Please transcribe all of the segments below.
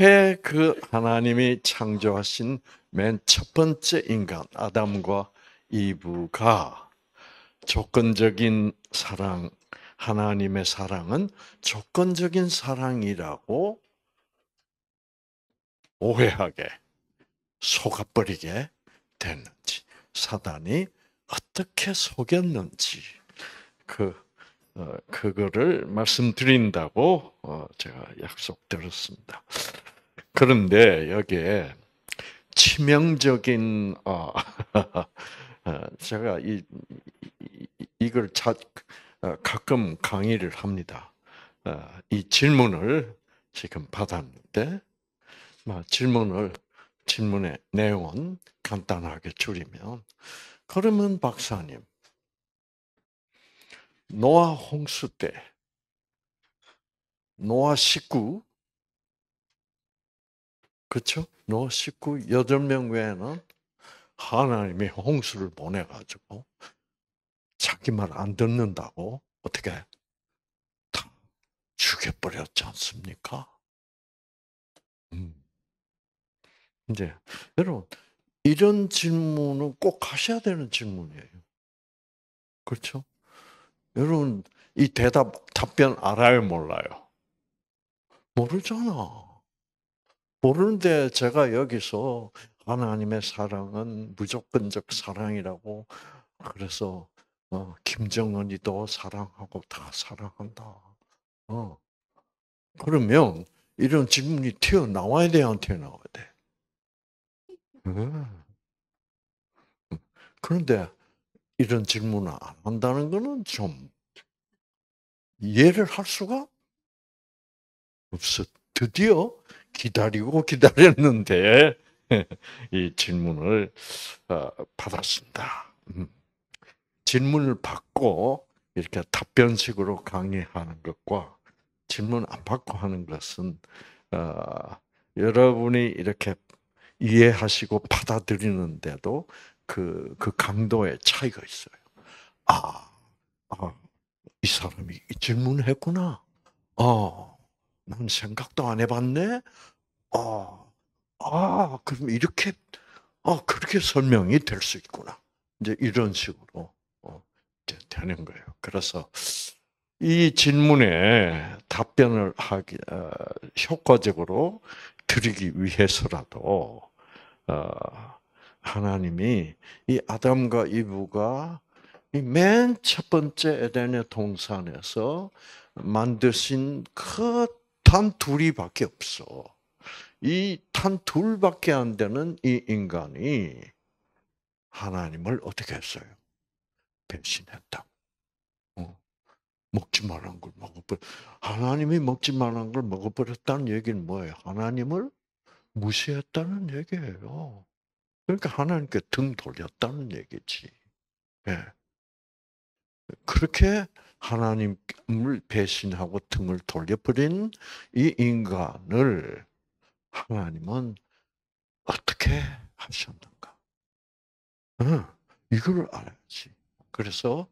그렇게 그 하나님이 창조하신 맨 첫 번째 인간 아담과 이브가 조건적인 사랑 하나님의 사랑은 조건적인 사랑이라고 오해하게 속아버리게 됐는지 사단이 어떻게 속였는지 그 어, 그거를 말씀드린다고 어, 제가 약속드렸습니다. 그런데 여기에 치명적인 어, 제가 이, 이걸 자, 어, 가끔 강의를 합니다. 어, 이 질문을 지금 받았는데 뭐 질문을 질문의 내용은 간단하게 줄이면 그러면 박사님 노아 홍수 때 노아 식구 그렇죠? 노 식구 여덟 명 외에는 하나님이 홍수를 보내 가지고 자기 말 안 듣는다고 어떻게 다 죽여버렸지 않습니까? 음. 이제 여러분 이런 질문은 꼭 하셔야 되는 질문이에요. 그렇죠? 여러분 이 대답 답변 알아요 몰라요? 모르잖아. 모르는데 제가 여기서 하나님의 사랑은 무조건적 사랑이라고 그래서 어, 김정은이도 사랑하고 다 사랑한다. 어. 그러면 이런 질문이 튀어나와야 돼, 안 튀어나와야 돼? 어. 그런데 이런 질문을 안 한다는 거는 좀 이해를 할 수가 없어. 드디어 기다리고 기다렸는데 이 질문을 어, 받았습니다. 음. 질문을 받고 이렇게 답변식으로 강의하는 것과 질문 안 받고 하는 것은 어, 여러분이 이렇게 이해하시고 받아들이는데도 그, 그 강도의 차이가 있어요. 아, 아, 이 사람이 질문했구나. 어, 뭔 생각도 안 해봤네? 아, 아, 그럼 이렇게, 아, 그렇게 설명이 될 수 있구나. 이제 이런 식으로 어, 되는 거예요. 그래서 이 질문에 답변을 하기, 어, 효과적으로 드리기 위해서라도, 어, 하나님이 이 아담과 이브가 맨첫 번째 에덴의 동산에서 만드신 그탄 둘이밖에 없어. 이탄 둘밖에 안 되는 이 인간이 하나님을 어떻게 했어요? 배신했다. 어? 먹지 말란 걸 먹어버려. 하나님이 먹지 말란 걸 먹어버렸다는 얘기는 뭐예요? 하나님을 무시했다는 얘기예요. 그러니까 하나님께 등 돌렸다는 얘기지. 예. 그렇게 하나님을 배신하고 등을 돌려버린 이 인간을 하나님은 어떻게 하셨는가? 어, 이걸 알아야지. 그래서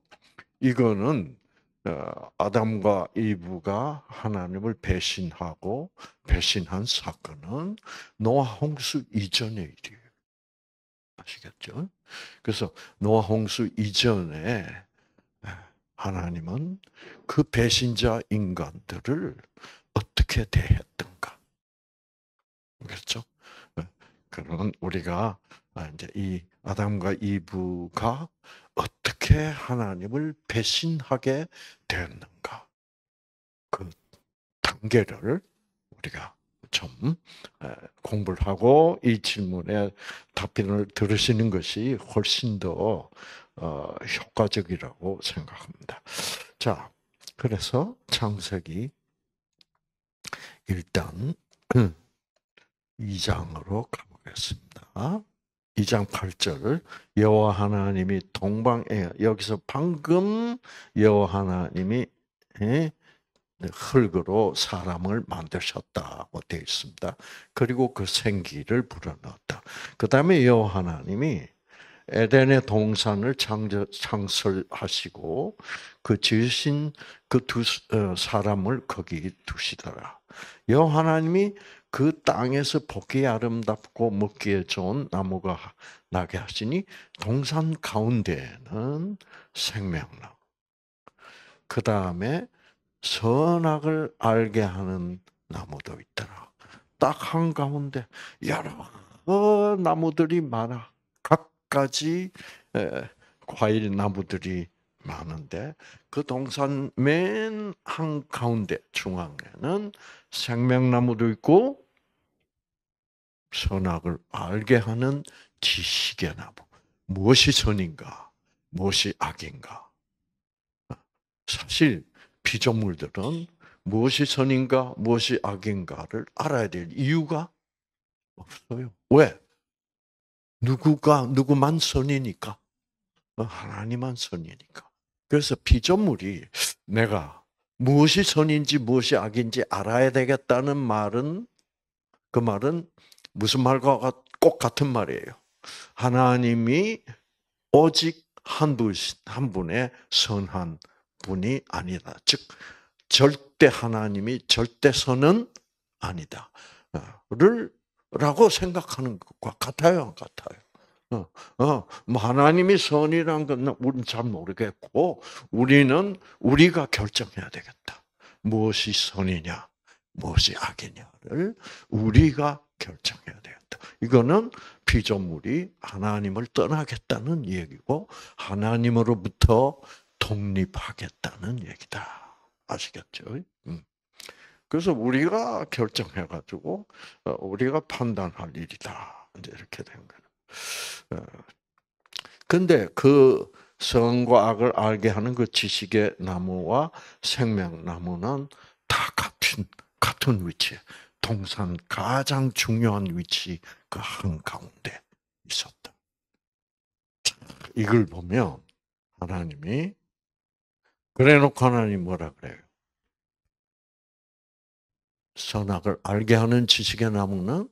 이거는 어, 아담과 이브가 하나님을 배신하고 배신한 사건은 노아 홍수 이전의 일이에요. 아시겠죠? 그래서 노아 홍수 이전에 하나님은 그 배신자 인간들을 어떻게 대했던가. 그렇죠? 네. 그런 우리가 아, 이제 이 아담과 이브가 어떻게 하나님을 배신하게 되었는가. 그 단계를 우리가 좀 공부를 하고 이 질문에 답변을 들으시는 것이 훨씬 더 어, 효과적이라고 생각합니다. 자, 그래서 창세기 일단 2장으로 음, 가보겠습니다. 2장 8절 여호와 하나님이 동방에 여기서 방금 여호와 하나님이 네, 흙으로 사람을 만드셨다고 되어 있습니다. 그리고 그 생기를 불어넣었다. 그 다음에 여 하나님이 에덴의 동산을 창설하시고 그 지으신 그두 어, 사람을 거기 두시더라. 여 하나님이 그 땅에서 보기 아름답고 먹기에 좋은 나무가 나게 하시니 동산 가운데는 생명나그 다음에 선악을 알게 하는 나무도 있더라. 딱 한 가운데 여러 나무들이 많아. 갖가지 과일 나무들이 많은데 그 동산 맨 한 가운데 중앙에는 생명나무도 있고 선악을 알게 하는 지식의 나무. 무엇이 선인가, 무엇이 악인가. 사실 피조물들은 무엇이 선인가 무엇이 악인가를 알아야 될 이유가 없어요. 왜? 누구가 누구만 선이니까 어, 하나님만 선이니까. 그래서 피조물이 내가 무엇이 선인지 무엇이 악인지 알아야 되겠다는 말은 그 말은 무슨 말과 꼭 같은 말이에요. 하나님이 오직 한 분, 한 분의 선한 분이 아니다. 즉 절대 하나님이 절대 선은 아니다를 어, 라고 생각하는 것과 같아요, 안 같아요. 어, 어, 뭐 하나님이 선이란 건 우리는 잘 모르겠고 우리는 우리가 결정해야 되겠다. 무엇이 선이냐, 무엇이 악이냐를 우리가 결정해야 되겠다. 이거는 피조물이 하나님을 떠나겠다는 얘기고 하나님으로부터 독립하겠다는 얘기다. 아시겠죠? 음. 그래서 우리가 결정해가지고 어, 우리가 판단할 일이다. 이제 이렇게 된 거예요. 어. 근데 그 선과 악을 알게 하는 그 지식의 나무와 생명나무는 다 같은 같은 위치에 동산 가장 중요한 위치 그 한 가운데 있었다. 이걸 보면 하나님이 그래 놓고 하나님 뭐라 그래요? 선악을 알게 하는 지식의 나무는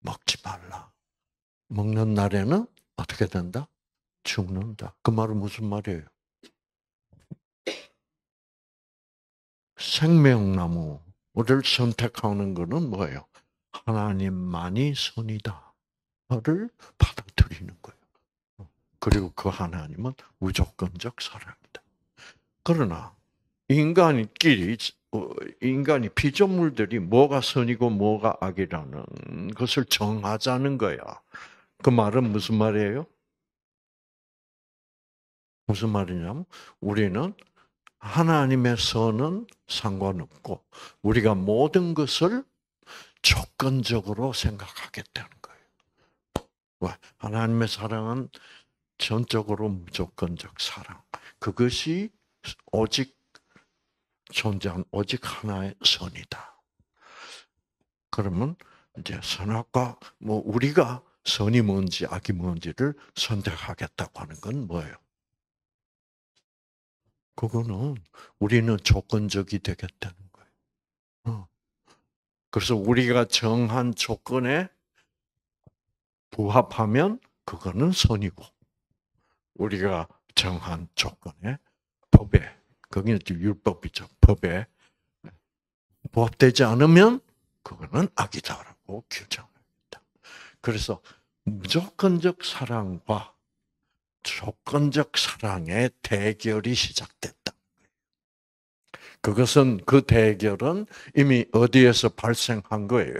먹지 말라. 먹는 날에는 어떻게 된다? 죽는다. 그 말은 무슨 말이에요? 생명나무를 선택하는 것은 뭐예요? 하나님만이 선이다를 받아들이는 거예요. 그리고 그 하나님은 무조건적 사랑. 그러나 인간끼리 어, 인간이 피조물들이 뭐가 선이고 뭐가 악이라는 것을 정하자는 거야. 그 말은 무슨 말이에요? 무슨 말이냐면 우리는 하나님의 선은 상관없고 우리가 모든 것을 조건적으로 생각하겠다는 거예요. 왜? 하나님의 사랑은 전적으로 무조건적 사랑. 그것이 오직 존재한 오직 하나의 선이다. 그러면 이제 선악과 뭐 우리가 선이 뭔지 악이 뭔지를 선택하겠다고 하는 건 뭐예요? 그거는 우리는 조건적이 되겠다는 거예요. 어. 그래서 우리가 정한 조건에 부합하면 그거는 선이고 우리가 정한 조건에 법에 거기는 율법이죠. 법에 부합되지 않으면 그거는 악이다라고 규정합니다. 그래서 무조건적 사랑과 조건적 사랑의 대결이 시작됐다. 그것은 그 대결은 이미 어디에서 발생한 거예요?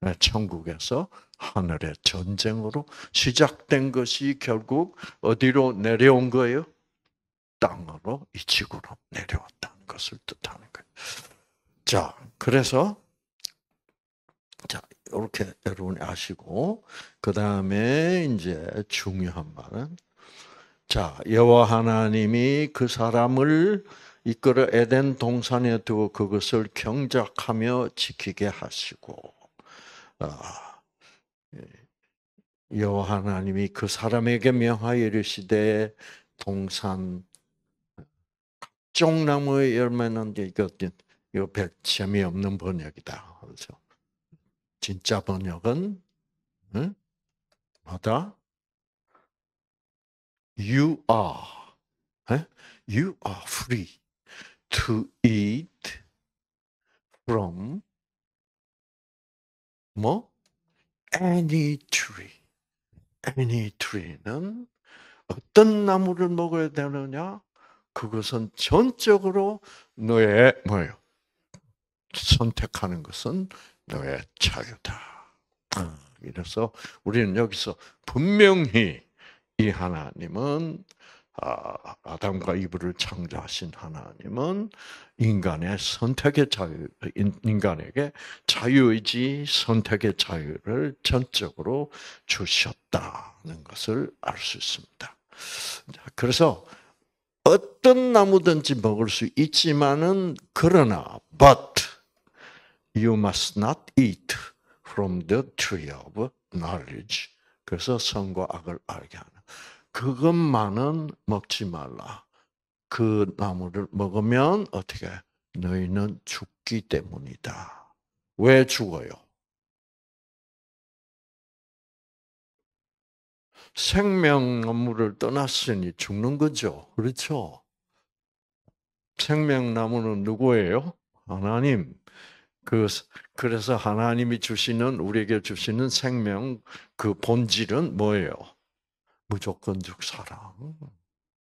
네, 천국에서 하늘의 전쟁으로 시작된 것이 결국 어디로 내려온 거예요? 땅으로 이 지구로 내려왔다는 것을 뜻하는 거예요. 자, 그래서 자 이렇게 여러분이 아시고 그 다음에 이제 중요한 말은 자 여호와 하나님이 그 사람을 이끌어 에덴 동산에 두어 그것을 경작하며 지키게 하시고 아, 예, 여호와 하나님이 그 사람에게 명하여 이르시되 동산 쪽나무의 열매는 이거 이거 별 재미없는 번역이다. 그래서 진짜 번역은 응? 뭐다? You are, you are free to eat from 뭐 any tree. any tree는 어떤 나무를 먹어야 되느냐? 그것은 전적으로 너의 뭐예요? 선택하는 것은 너의 자유다. 아, 이래서 우리는 여기서 분명히 이 하나님은 아, 아담과 이브를 창조하신 하나님은 인간의 선택의 자유, 인간에게 자유의지 선택의 자유를 전적으로 주셨다는 것을 알 수 있습니다. 그래서 어떤 나무든지 먹을 수 있지만은 그러나 but you must not eat from the tree of knowledge. 그래서 선과 악을 알게 하는 그것만은 먹지 말라. 그 나무를 먹으면 어떻게 너희는 죽기 때문이다. 왜 죽어요? 생명나무를 떠났으니 죽는 거죠. 그렇죠? 생명나무는 누구예요? 하나님. 그, 그래서 하나님이 주시는, 우리에게 주시는 생명, 그 본질은 뭐예요? 무조건적 사랑.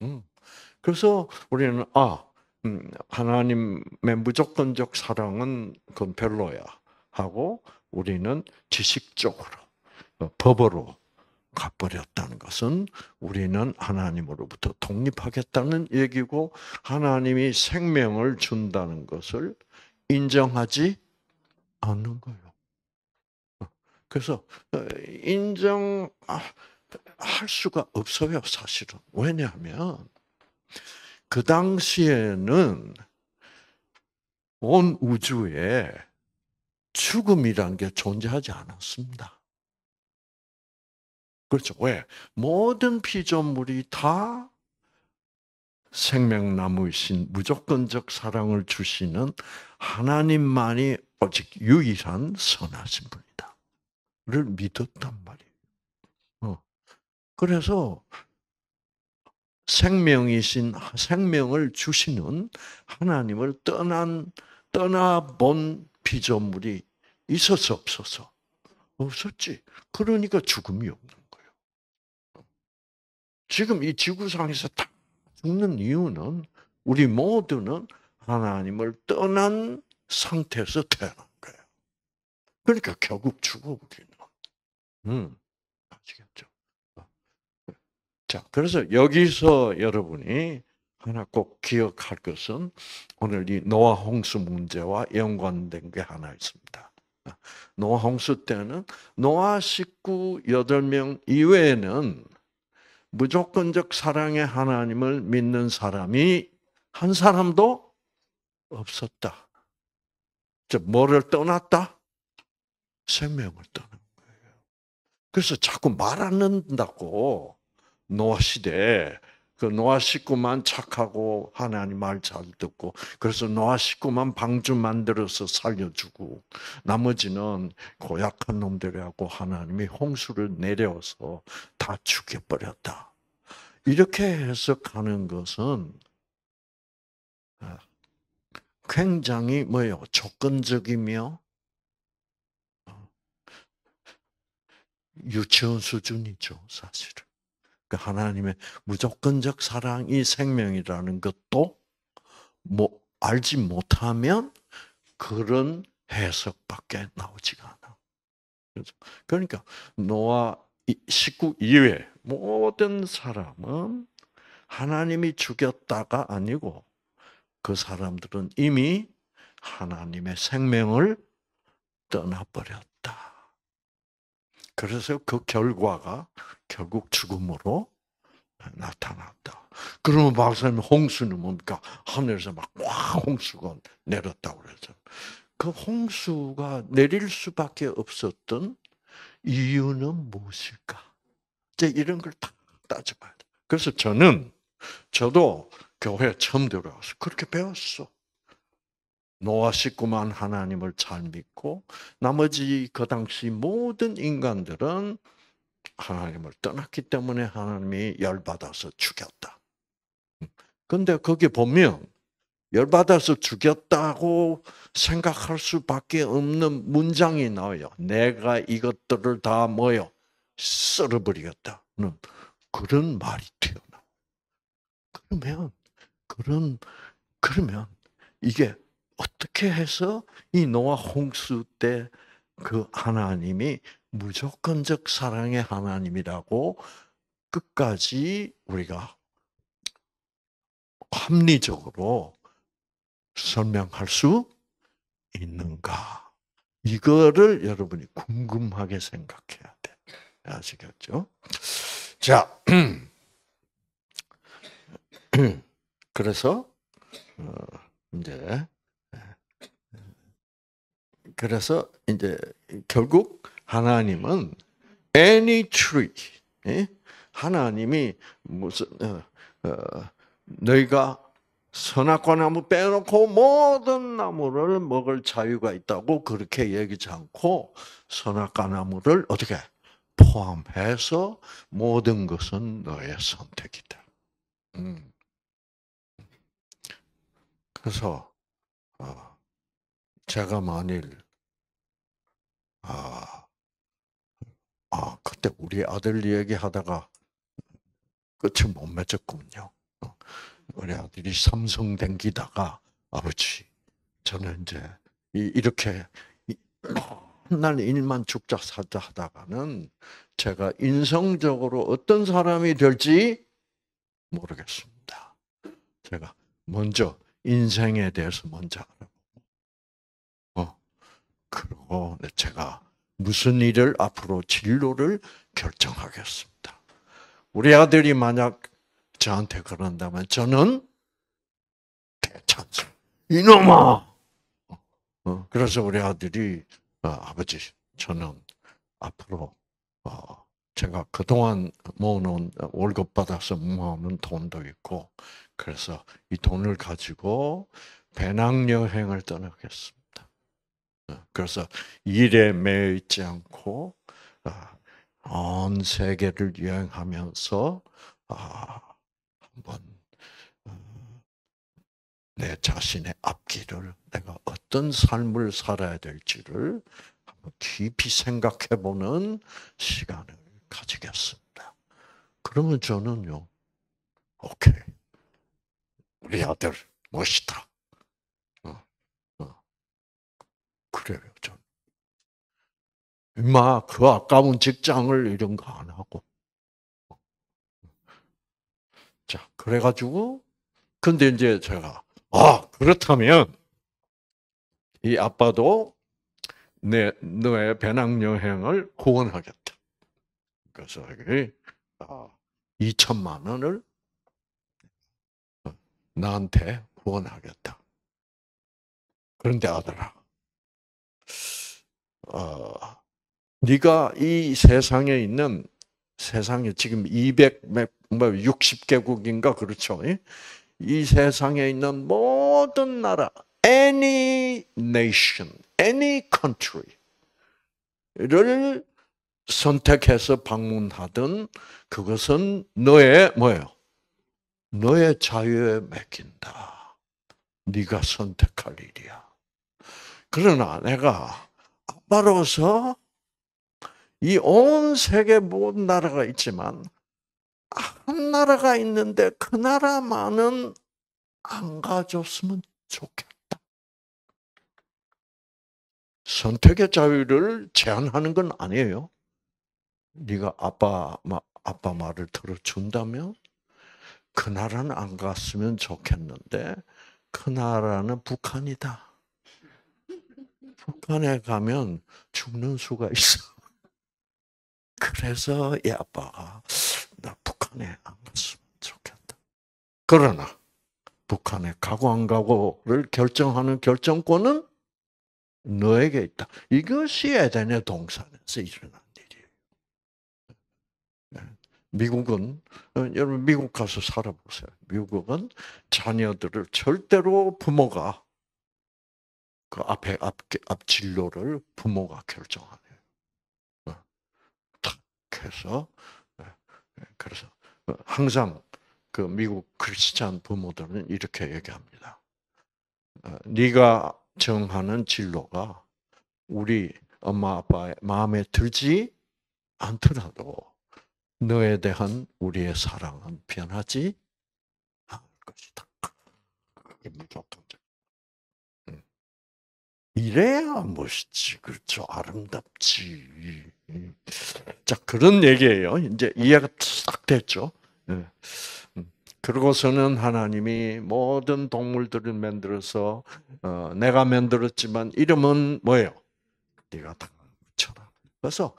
음. 그래서 우리는, 아, 음, 하나님의 무조건적 사랑은 그건 별로야. 하고 우리는 지식적으로, 어, 법으로 갚버렸다는 것은 우리는 하나님으로부터 독립하겠다는 얘기고 하나님이 생명을 준다는 것을 인정하지 않는 거예요. 그래서 어, 인정할 아, 수가 없어요, 사실은. 왜냐하면 그 당시에는 온 우주에 죽음이란 게 존재하지 않았습니다. 그렇죠. 왜? 모든 피조물이 다 생명나무이신 무조건적 사랑을 주시는 하나님만이 오직 유일한 선하신 분이다를 믿었단 말이에요. 어. 그래서 생명이신 생명을 주시는 하나님을 떠난 떠나본 피조물이 있었어 없었어 없었지. 그러니까 죽음이 없는. 지금 이 지구상에서 다 죽는 이유는 우리 모두는 하나님을 떠난 상태에서 태어난 거예요. 그러니까 결국 죽어 우리는. 음, 아시겠죠? 어. 자, 그래서 여기서 여러분이 하나 꼭 기억할 것은 오늘 이 노아 홍수 문제와 연관된 게 하나 있습니다. 어, 노아 홍수 때는 노아 식구 8명 이외에는 무조건적 사랑의 하나님을 믿는 사람이 한 사람도 없었다. 즉, 뭐를 떠났다? 생명을 떠난 거예요. 그래서 자꾸 말안 듣는다고 노아 시대에 그 노아 식구만 착하고 하나님 말 잘 듣고 그래서 노아 식구만 방주 만들어서 살려주고 나머지는 고약한 놈들하고 하나님이 홍수를 내려서 다 죽여버렸다. 이렇게 해석하는 것은 아, 굉장히 뭐예요? 조건적이며 어, 유치원 수준이죠, 사실은. 그 하나님의 무조건적 사랑이 생명이라는 것도 뭐 알지 못하면 그런 해석밖에 나오지가 않아. 그러니까 노아 식구 이외 모든 사람은 하나님이 죽였다가 아니고 그 사람들은 이미 하나님의 생명을 떠나버렸다. 그래서 그 결과가 결국 죽음으로 나타났다. 그러면 박사님 홍수는 뭡니까? 하늘에서 막 홍수가 내렸다고 그래서 그 홍수가 내릴 수밖에 없었던 이유는 무엇일까? 이제 이런 걸다 따져봐야 돼. 그래서 저는 저도 교회 처음 들어와서 그렇게 배웠어. 노아 식구만 하나님을 잘 믿고 나머지 그 당시 모든 인간들은 하나님을 떠났기 때문에 하나님이 열받아서 죽였다. 근데 거기 보면 열받아서 죽였다고 생각할 수밖에 없는 문장이 나와요. 내가 이것들을 다 모여 쓸어버리겠다 그런 말이 튀어나. 그러면 그런 그러면 이게 어떻게 해서 이 노아 홍수 때 그 하나님이 무조건적 사랑의 하나님이라고 끝까지 우리가 합리적으로 설명할 수 있는가? 이거를 여러분이 궁금하게 생각해야 돼. 아시겠죠? 자, 그래서 어, 이제 예, 예. 그래서 이제 결국 하나님은 any tree. 예? 하나님이 무슨 어, 어, 너희가 선악과 나무 빼놓고 모든 나무를 먹을 자유가 있다고 그렇게 얘기지 않고 선악과 나무를 어떻게 포함해서 모든 것은 너의 선택이다. 음. 그래서 어, 제가 만일 아 아, 그때 우리 아들 이야기하다가 끝을 못 맺었군요. 어, 우리 아들이 삼성 댕기다가 아버지, 저는 이제 이렇게 난 일만 죽자 살자 하다가는 제가 인성적으로 어떤 사람이 될지 모르겠습니다. 제가 먼저 인생에 대해서 먼저 알아보고, 어, 그리고 네, 제가 무슨 일을 앞으로 진로를 결정하겠습니다. 우리 아들이 만약 저한테 그런다면 저는 대찬성. 이놈아! 어, 그래서 우리 아들이 어, 아버지 저는 앞으로 어, 제가 그동안 모은 월급 받아서 모아놓은 돈도 있고 그래서 이 돈을 가지고 배낭여행을 떠나겠습니다. 그래서 일에 매여 있지 않고 아, 온 세계를 여행하면서 아, 한번 어, 내 자신의 앞길을 내가 어떤 삶을 살아야 될지를 한번 깊이 생각해보는 시간을 가지겠습니다. 그러면 저는요, 오케이, 우리 아들 멋있다. 그래요, 저는. 마그 아까운 직장을 이런 거 안 하고. 자, 그래가지고, 근데 이제 제가, 아, 그렇다면, 이 아빠도 내, 너의 배낭여행을 후원하겠다. 그래서, 아, 2천만 원을 나한테 후원하겠다. 그런데 아들아, 어, 네가 이 세상에 있는 세상에 지금 2 60개국인가 뭐 그렇죠. 이 세상에 있는 모든 나라, any nation, any country를 선택해서 방문하든 그것은 너의 뭐예요? 너의 자유에 맡긴다. 네가 선택할 일이야. 그러나 내가 아빠로서 이 온 세계 모든 나라가 있지만 한 나라가 있는데 그 나라만은 안 가졌으면 좋겠다. 선택의 자유를 제한하는 건 아니에요. 네가 아빠 아빠 말을 들어준다면 그 나라는 안 갔으면 좋겠는데 그 나라는 북한이다. 북한에 가면 죽는 수가 있어. 그래서 이 아빠가 나 북한에 안 갔으면 좋겠다. 그러나 북한에 가고 안 가고를 결정하는 결정권은 너에게 있다. 이것이 에덴의 동산에서 일어난 일이에요. 네. 미국은 어, 여러분 미국 가서 살아보세요. 미국은 자녀들을 절대로 부모가 그 앞에 앞, 앞 진로를 부모가 결정하는 어, 탁 해서 어, 예, 그래서 어, 항상 그 미국 크리스찬 부모들은 이렇게 얘기합니다. 네가 정하는 진로가 우리 엄마 아빠의 마음에 들지 않더라도 너에 대한 우리의 사랑은 변하지 않을 것이다. 그게 무조건 이래야 멋있지. 그렇죠. 아름답지. 자, 그런 얘기예요. 이제 이해가 싹 됐죠. 예. 음, 그러고서는 하나님이 모든 동물들을 만들어서 어, 내가 만들었지만 이름은 뭐예요? 네가 다 쳐라. 그래서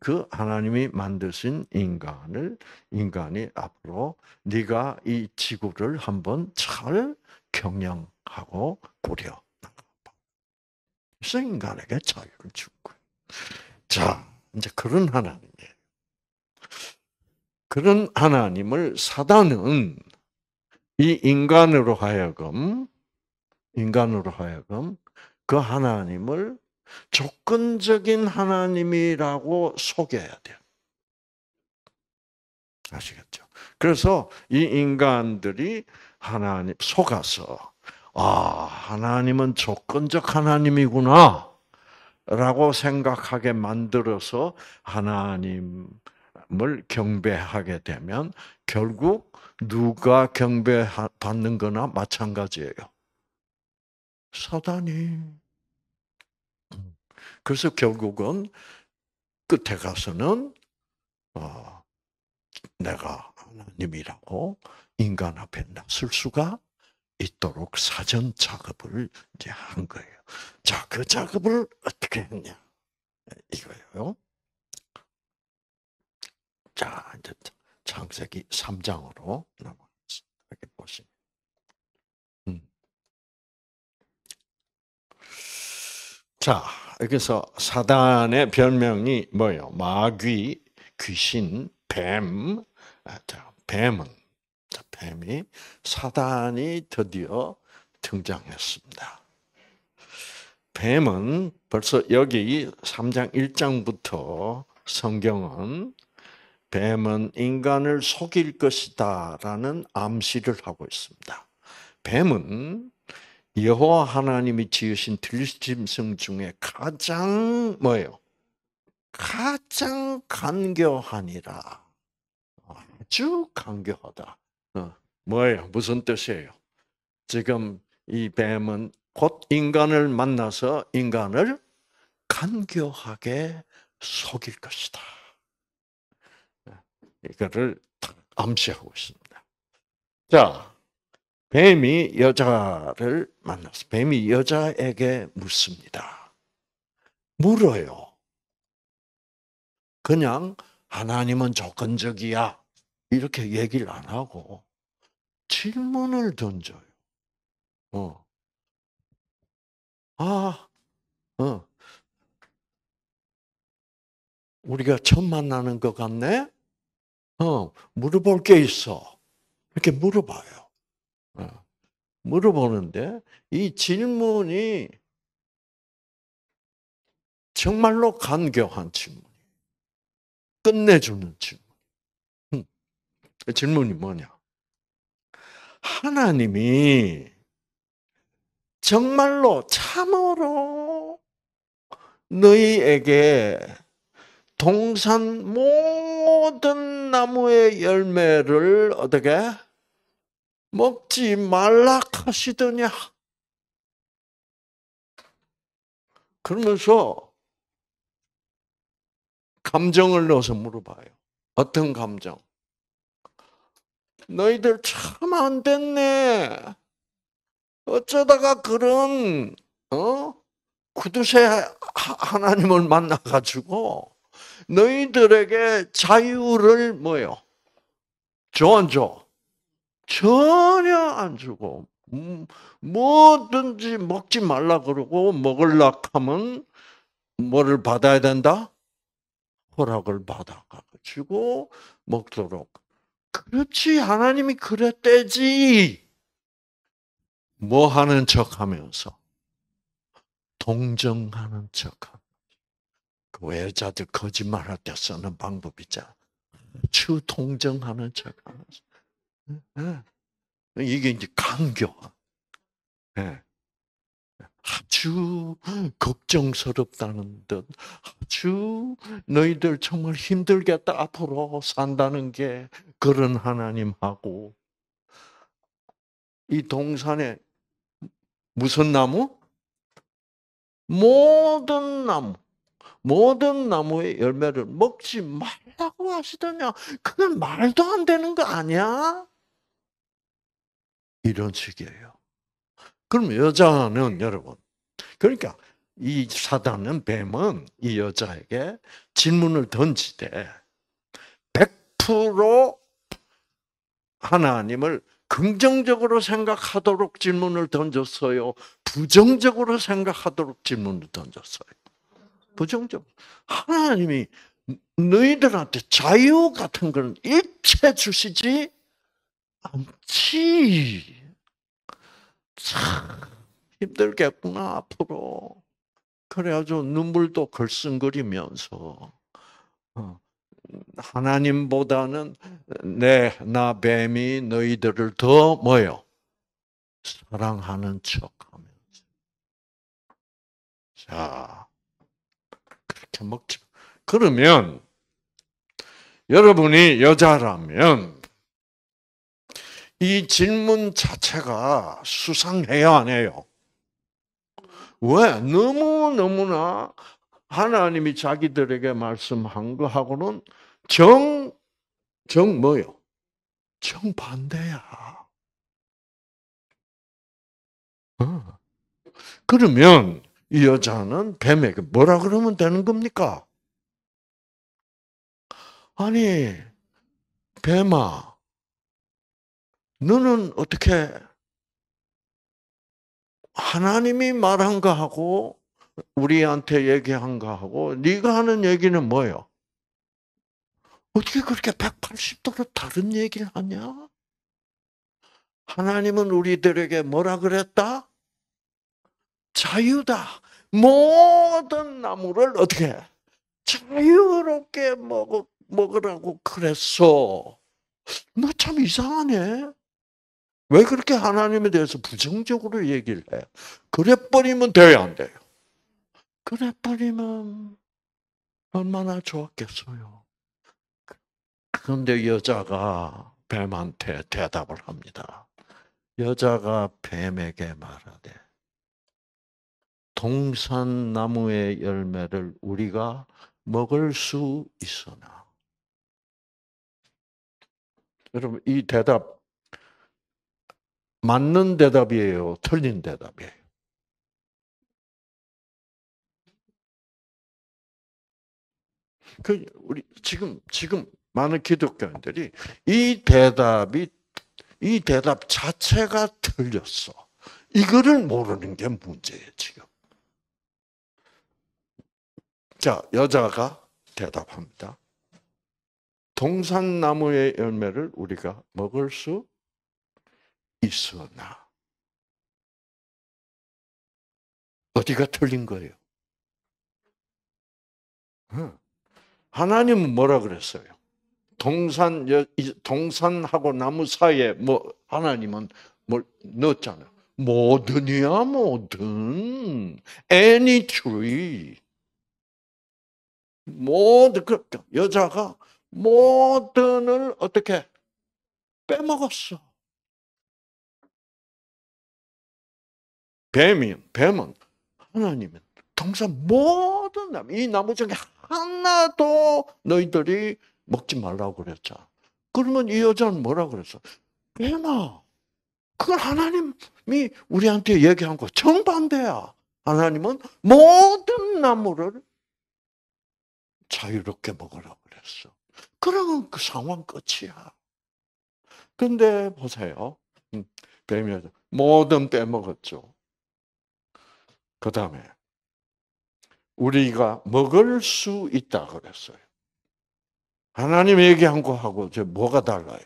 그 하나님이 만드신 인간을 인간이 앞으로 네가 이 지구를 한번 잘 경영하고 꾸려. 없어 인간에게 자유를 준 거예요. 자, 이제 그런 하나님이에요. 그런 하나님을 사단은 이 인간으로 하여금 인간으로 하여금 그 하나님을 조건적인 하나님이라고 소개야 돼요. 아시겠죠? 그래서 이 인간들이 하나님 속아서 아, 하나님은 조건적 하나님이구나. 라고 생각하게 만들어서 하나님을 경배하게 되면 결국 누가 경배받는 거나 마찬가지예요. 사단이. 그래서 결국은 끝에 가서는 어, 내가 하나님이라고 인간 앞에 나설 수가 있도록 사전 작업을 이제 한 거예요. 자, 그 작업을 어떻게 했냐? 이거예요. 자, 이제 창세기 3장으로 넘어갔니다 이렇게 보시면. 음. 자, 여기서 사단의 별명이 뭐예요? 마귀, 귀신, 뱀. 자, 뱀은 뱀이 사단이 드디어 등장했습니다. 뱀은 벌써 여기 3장 1장부터 성경은 뱀은 인간을 속일 것이다 라는 암시를 하고 있습니다. 뱀은 여호와 하나님이 지으신 들짐승 중에 가장 뭐예요? 가장 간교하니라. 아주 간교하다. 어, 뭐예요? 무슨 뜻이에요? 지금 이 뱀은 곧 인간을 만나서 인간을 간교하게 속일 것이다. 이거를 암시하고 있습니다. 자, 뱀이 여자를 만났어. 뱀이 여자에게 묻습니다. 물어요. 그냥 하나님은 조건적이야. 이렇게 얘기를 안 하고 질문을 던져요. 어. 아, 어. 우리가 처음 만나는 것 같네? 어, 물어볼 게 있어. 이렇게 물어봐요. 어. 물어보는데, 이 질문이 정말로 간교한 질문. 끝내주는 질문. 질문이 뭐냐? 하나님이 정말로 참으로 너희에게 동산 모든 나무의 열매를 어떻게 먹지 말라 하시더냐? 그러면서 감정을 넣어서 물어봐요. 어떤 감정? 너희들 참 안 됐네. 어쩌다가 그런 어? 구두쇠 하나님을 만나 가지고 너희들에게 자유를 뭐요? 줘안줘 전혀 안 주고 음, 뭐든지 먹지 말라 그러고 먹을라 하면 뭐를 받아야 된다? 허락을 받아 가지고 먹도록 그렇지, 하나님이 그랬대지. 뭐 하는 척 하면서? 동정하는 척 하면서. 그 여자들 거짓말할 때 쓰는 방법이자 추 동정하는 척 하면서. 예, 예. 이게 이제 강교. 아주 걱정스럽다는 듯, 아주 너희들 정말 힘들겠다, 앞으로 산다는 게 그런 하나님하고, 이 동산에 무슨 나무? 모든 나무, 모든 나무의 열매를 먹지 말라고 하시더냐? 그건 말도 안 되는 거 아니야? 이런 식이에요. 그럼 여자는 여러분, 그러니까 이 사단은 뱀은 이 여자에게 질문을 던지되 100% 하나님을 긍정적으로 생각하도록 질문을 던졌어요. 부정적으로 생각하도록 질문을 던졌어요. 부정적. 하나님이 너희들한테 자유 같은 건 일체 주시지 않지. 참 힘들겠구나 앞으로. 그래가지고 눈물도 글썽거리면서 어, 하나님보다는 내나 뱀이 너희들을 더 뭐요 사랑하는 척하면서 자 그렇게 먹지. 그러면 여러분이 여자라면 이 질문 자체가 수상해야안 해요? 왜? 너무너무나 하나님이 자기들에게 말씀한 거하고는 정, 정 뭐요? 정반대야. 어. 그러면 이 여자는 뱀에게 뭐라 그러면 되는 겁니까? 아니, 뱀아. 너는 어떻게 하나님이 말한 거하고 우리한테 얘기한 거하고 네가 하는 얘기는 뭐요? 어떻게 그렇게 180도로 다른 얘기를 하냐? 하나님은 우리들에게 뭐라 그랬다? 자유다. 모든 나무를 어떻게 자유롭게 먹으라고 그랬어. 너 참 이상하네. 왜 그렇게 하나님에 대해서 부정적으로 얘기를 해요? 그래 버리면 돼야 안 돼요. 그래 버리면 얼마나 좋았겠어요. 그런데 여자가 뱀한테 대답을 합니다. 여자가 뱀에게 말하되 동산나무의 열매를 우리가 먹을 수 있으나 여러분 이 대답 맞는 대답이에요? 틀린 대답이에요? 그 우리 지금 지금 많은 기독교인들이 이 대답이 이 대답 자체가 틀렸어. 이거를 모르는 게 문제예요 지금. 자 여자가 대답합니다. 동산나무의 열매를 우리가 먹을 수 있었나 어디가 틀린 거예요? 하나님은 뭐라 그랬어요? 동산 동산하고 나무 사이에 뭐 하나님은 뭘 넣었잖아요. 뭐든이야 뭐든 any tree 모든 그 여자가 모든을 어떻게 빼먹었어. 뱀이, 뱀은 하나님은 동산 모든 나무, 이 나무 중에 하나도 너희들이 먹지 말라고 그랬잖아. 그러면 이 여자는 뭐라 그랬어? 뱀아, 그건 하나님이 우리한테 얘기한 거 정반대야. 하나님은 모든 나무를 자유롭게 먹으라고 그랬어. 그러면 그 상황 끝이야. 근데 보세요. 음, 뱀이 모든 빼먹었죠. 그 다음에 우리가 먹을 수 있다 그랬어요. 하나님 얘기한 거하고 제 뭐가 달라요?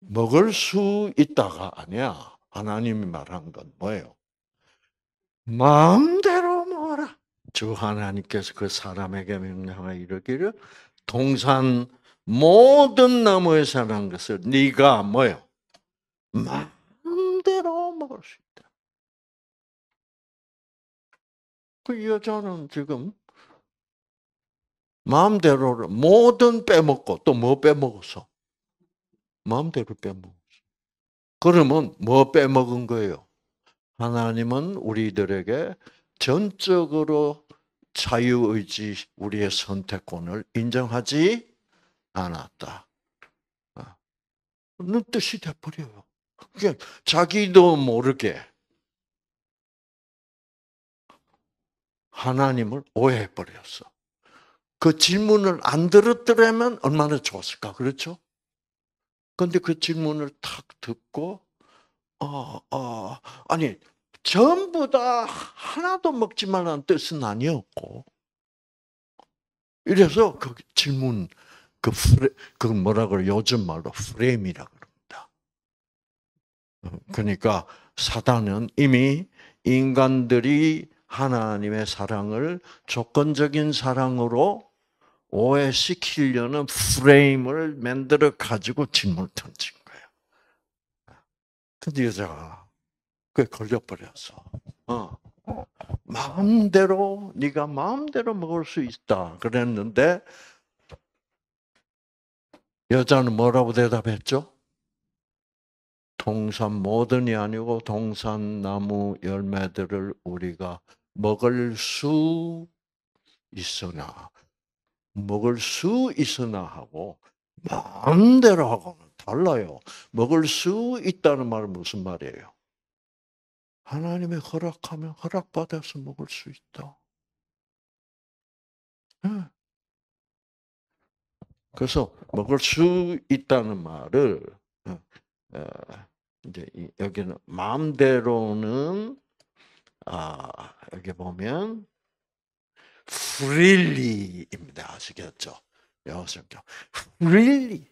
먹을 수 있다가 아니야. 하나님이 말한 건 뭐예요? 마음대로 먹어라. 주 하나님께서 그 사람에게 명령하 이르기를 동산 모든 나무에 자란 것을 네가 뭐요? 마음대로 먹을 수그 여자는 지금 마음대로 모든 빼먹고 또 뭐 빼먹었어? 마음대로 빼먹었어. 그러면 뭐 빼먹은 거예요? 하나님은 우리들에게 전적으로 자유의지 우리의 선택권을 인정하지 않았다. 아, 는 뜻이 돼버려요. 그러 자기도 모르게 하나님을 오해해버렸어. 그 질문을 안 들었더라면 얼마나 좋았을까, 그렇죠? 근데 그 질문을 탁 듣고, 어, 어, 아니, 전부 다 하나도 먹지 말라는 뜻은 아니었고. 이래서 그 질문, 그 프레, 그 뭐라 그래, 요즘 말로 프레임이라 그 그러니까 사단은 이미 인간들이 하나님의 사랑을 조건적인 사랑으로 오해시키려는 프레임을 만들어 가지고 질문을 던진 거예요. 근데 여자가 그게 걸려버렸어. 어. 마음대로 네가 마음대로 먹을 수 있다 그랬는데 여자는 뭐라고 대답했죠? 동산 모든이 아니고 동산 나무 열매들을 우리가 먹을 수 있으나 먹을 수 있으나 하고 마음대로 하고는 달라요. 먹을 수 있다는 말은 무슨 말이에요? 하나님의 허락하면 허락받아서 먹을 수 있다. 예. 그래서 먹을 수 있다는 말을 어, 어, 이제 여기는 마음대로는 아, 여기 보면 freely입니다. 아시겠죠? 영어 성경. freely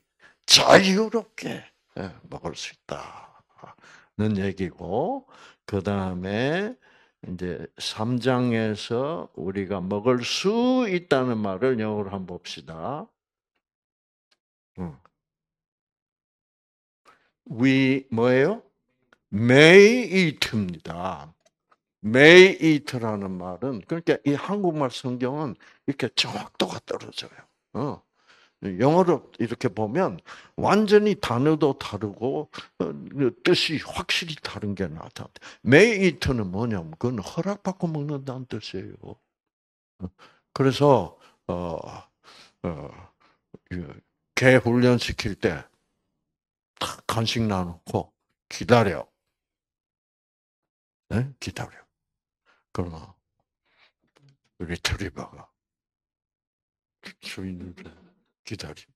자유롭게 예, 먹을 수 있다는 얘기고 그 다음에 이제 3장에서 우리가 먹을 수 있다는 말을 영어로 한번 봅시다. 음. We 뭐예요? May eat입니다. 메이트라는 말은 그러니까 이 한국말 성경은 이렇게 정확도가 떨어져요. 어. 영어로 이렇게 보면 완전히 단어도 다르고 어, 그 뜻이 확실히 다른 게 나타나. 메이트는 뭐냐면 그건 허락받고 먹는다는 뜻이에요. 어. 그래서 어, 어, 그 개 훈련 시킬 때 간식 나놓고 기다려. 네? 기다려. 그러나 우리 트리바가 주인을 기다립니다.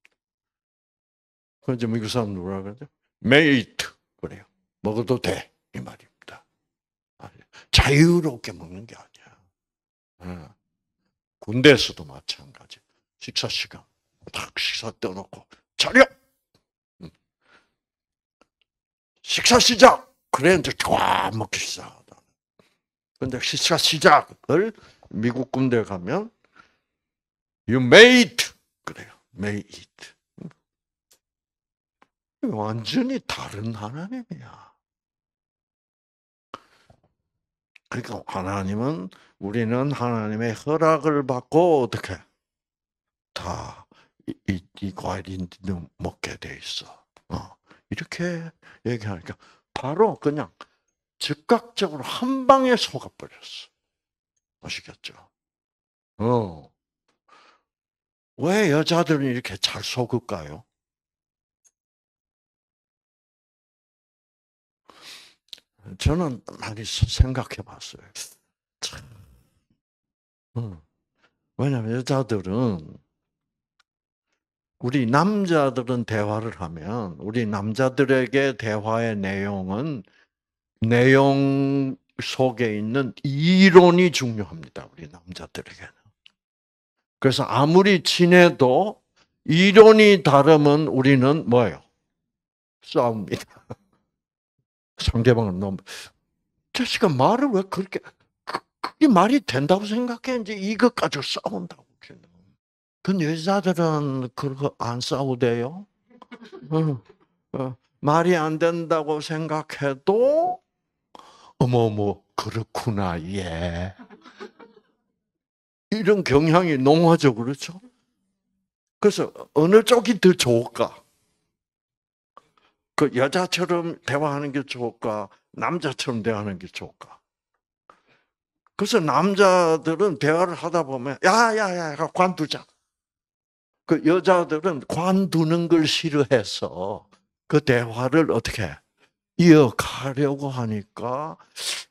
그런데 미국 사람 누구라 그러죠? 메이트 그래요. 먹어도 돼이 말입니다. 아, 자유롭게 먹는 게 아니야. 아, 군대에서도 마찬가지. 식사 시간 딱 식사 떠놓고 차렷 음. 식사 시작. 그래 이제 쫙 먹기 시작. 근데 시작 시작을 미국 군대 가면 you made 그래요. made 완전히 다른 하나님이야. 그러니까 하나님은 우리는 하나님의 허락을 받고 어떻게 다 이, 과일인 먹게 돼 있어. 어. 이렇게 얘기하니까 바로 그냥 즉각적으로 한 방에 속아버렸어. 아시겠죠? 어. 왜 여자들은 이렇게 잘 속을까요? 저는 많이 생각해 봤어요. 어. 왜냐면 여자들은 우리 남자들은 대화를 하면 우리 남자들에게 대화의 내용은 내용 속에 있는 이론이 중요합니다. 우리 남자들에게는. 그래서 아무리 친해도 이론이 다르면 우리는 뭐예요? 싸웁니다. 상대방은 너무 자식아 말을 왜 그렇게 그, 그게 말이 된다고 생각해 이제 이것 가지고 싸운다고 그 여자들은 그거 안 싸우대요. 어, 어, 말이 안 된다고 생각해도 어머 어머 그렇구나 예. 이런 경향이 농화죠 그렇죠? 그래서 어느 쪽이 더 좋을까? 그 여자처럼 대화하는 게 좋을까? 남자처럼 대화하는 게 좋을까? 그래서 남자들은 대화를 하다 보면 야야야 관두자. 그 여자들은 관두는 걸 싫어해서 그 대화를 어떻게 해? 이어가려고 하니까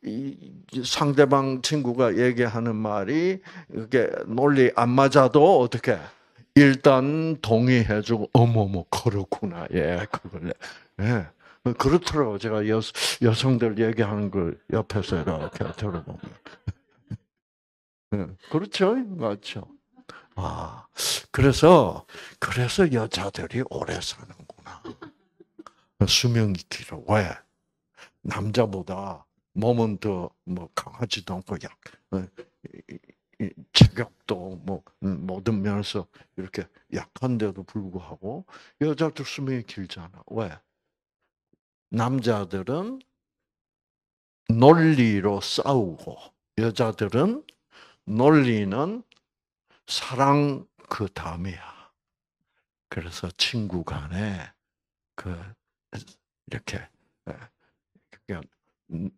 이 상대방 친구가 얘기하는 말이 이게 논리 안 맞아도 어떻게 일단 동의해주고 어머머 그렇구나 예 그걸 예 뭐 그렇더라고 제가 여 여성들 얘기하는 걸 옆에서 이렇게 들어보면 예, 그렇죠 맞죠 아 그래서 그래서 여자들이 오래 사는구나. 수명이 길어. 왜? 남자보다 몸은 더 뭐 강하지도 않고 약, 어, 체격도 뭐 음, 모든 면에서 이렇게 약한데도 불구하고 여자들 수명이 길잖아. 왜? 남자들은 논리로 싸우고 여자들은 논리는 사랑 그 다음이야. 그래서 친구 간에 그 이렇게 예, 음,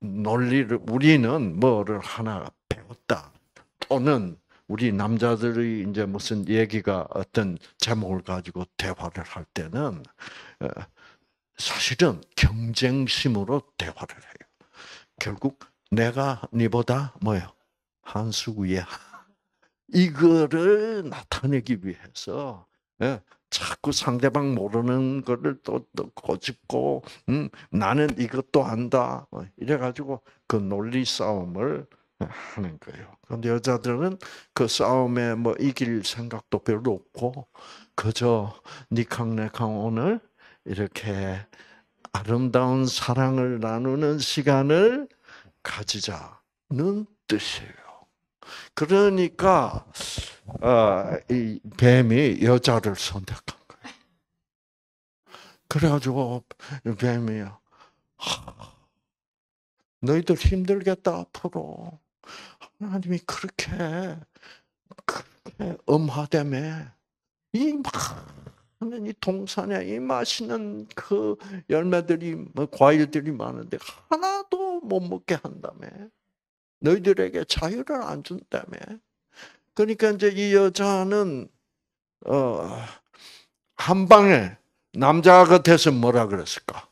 논리를 우리는 뭐를 하나 배웠다 또는 우리 남자들이 이제 무슨 얘기가 어떤 제목을 가지고 대화를 할 때는 예, 사실은 경쟁심으로 대화를 해요. 결국 내가 네보다 뭐요 한 수 위야. 이거를 나타내기 위해서 예, 자꾸 상대방 모르는 거를 또, 또 꼬집고, 음, 나는 이것도 안다. 뭐 이래가지고 그 논리 싸움을 하는 거예요. 그런데 여자들은 그 싸움에 뭐 이길 생각도 별로 없고, 그저 니캉내캉 오늘 이렇게 아름다운 사랑을 나누는 시간을 가지자는 뜻이에요. 그러니까 어, 이 뱀이 여자를 선택한 거예요. 그래가지고 뱀이요. 너희들 힘들겠다 앞으로. 하나님이 그렇게 그렇게 엄하대매이 많은 이 동산에 이 맛있는 그 열매들이 뭐 과일들이 많은데 하나도 못 먹게 한다며. 너희들에게 자유를 안 준다며. 그러니까 이제 이 여자는 어, 한 방에 남자 같아서 뭐라 그랬을까?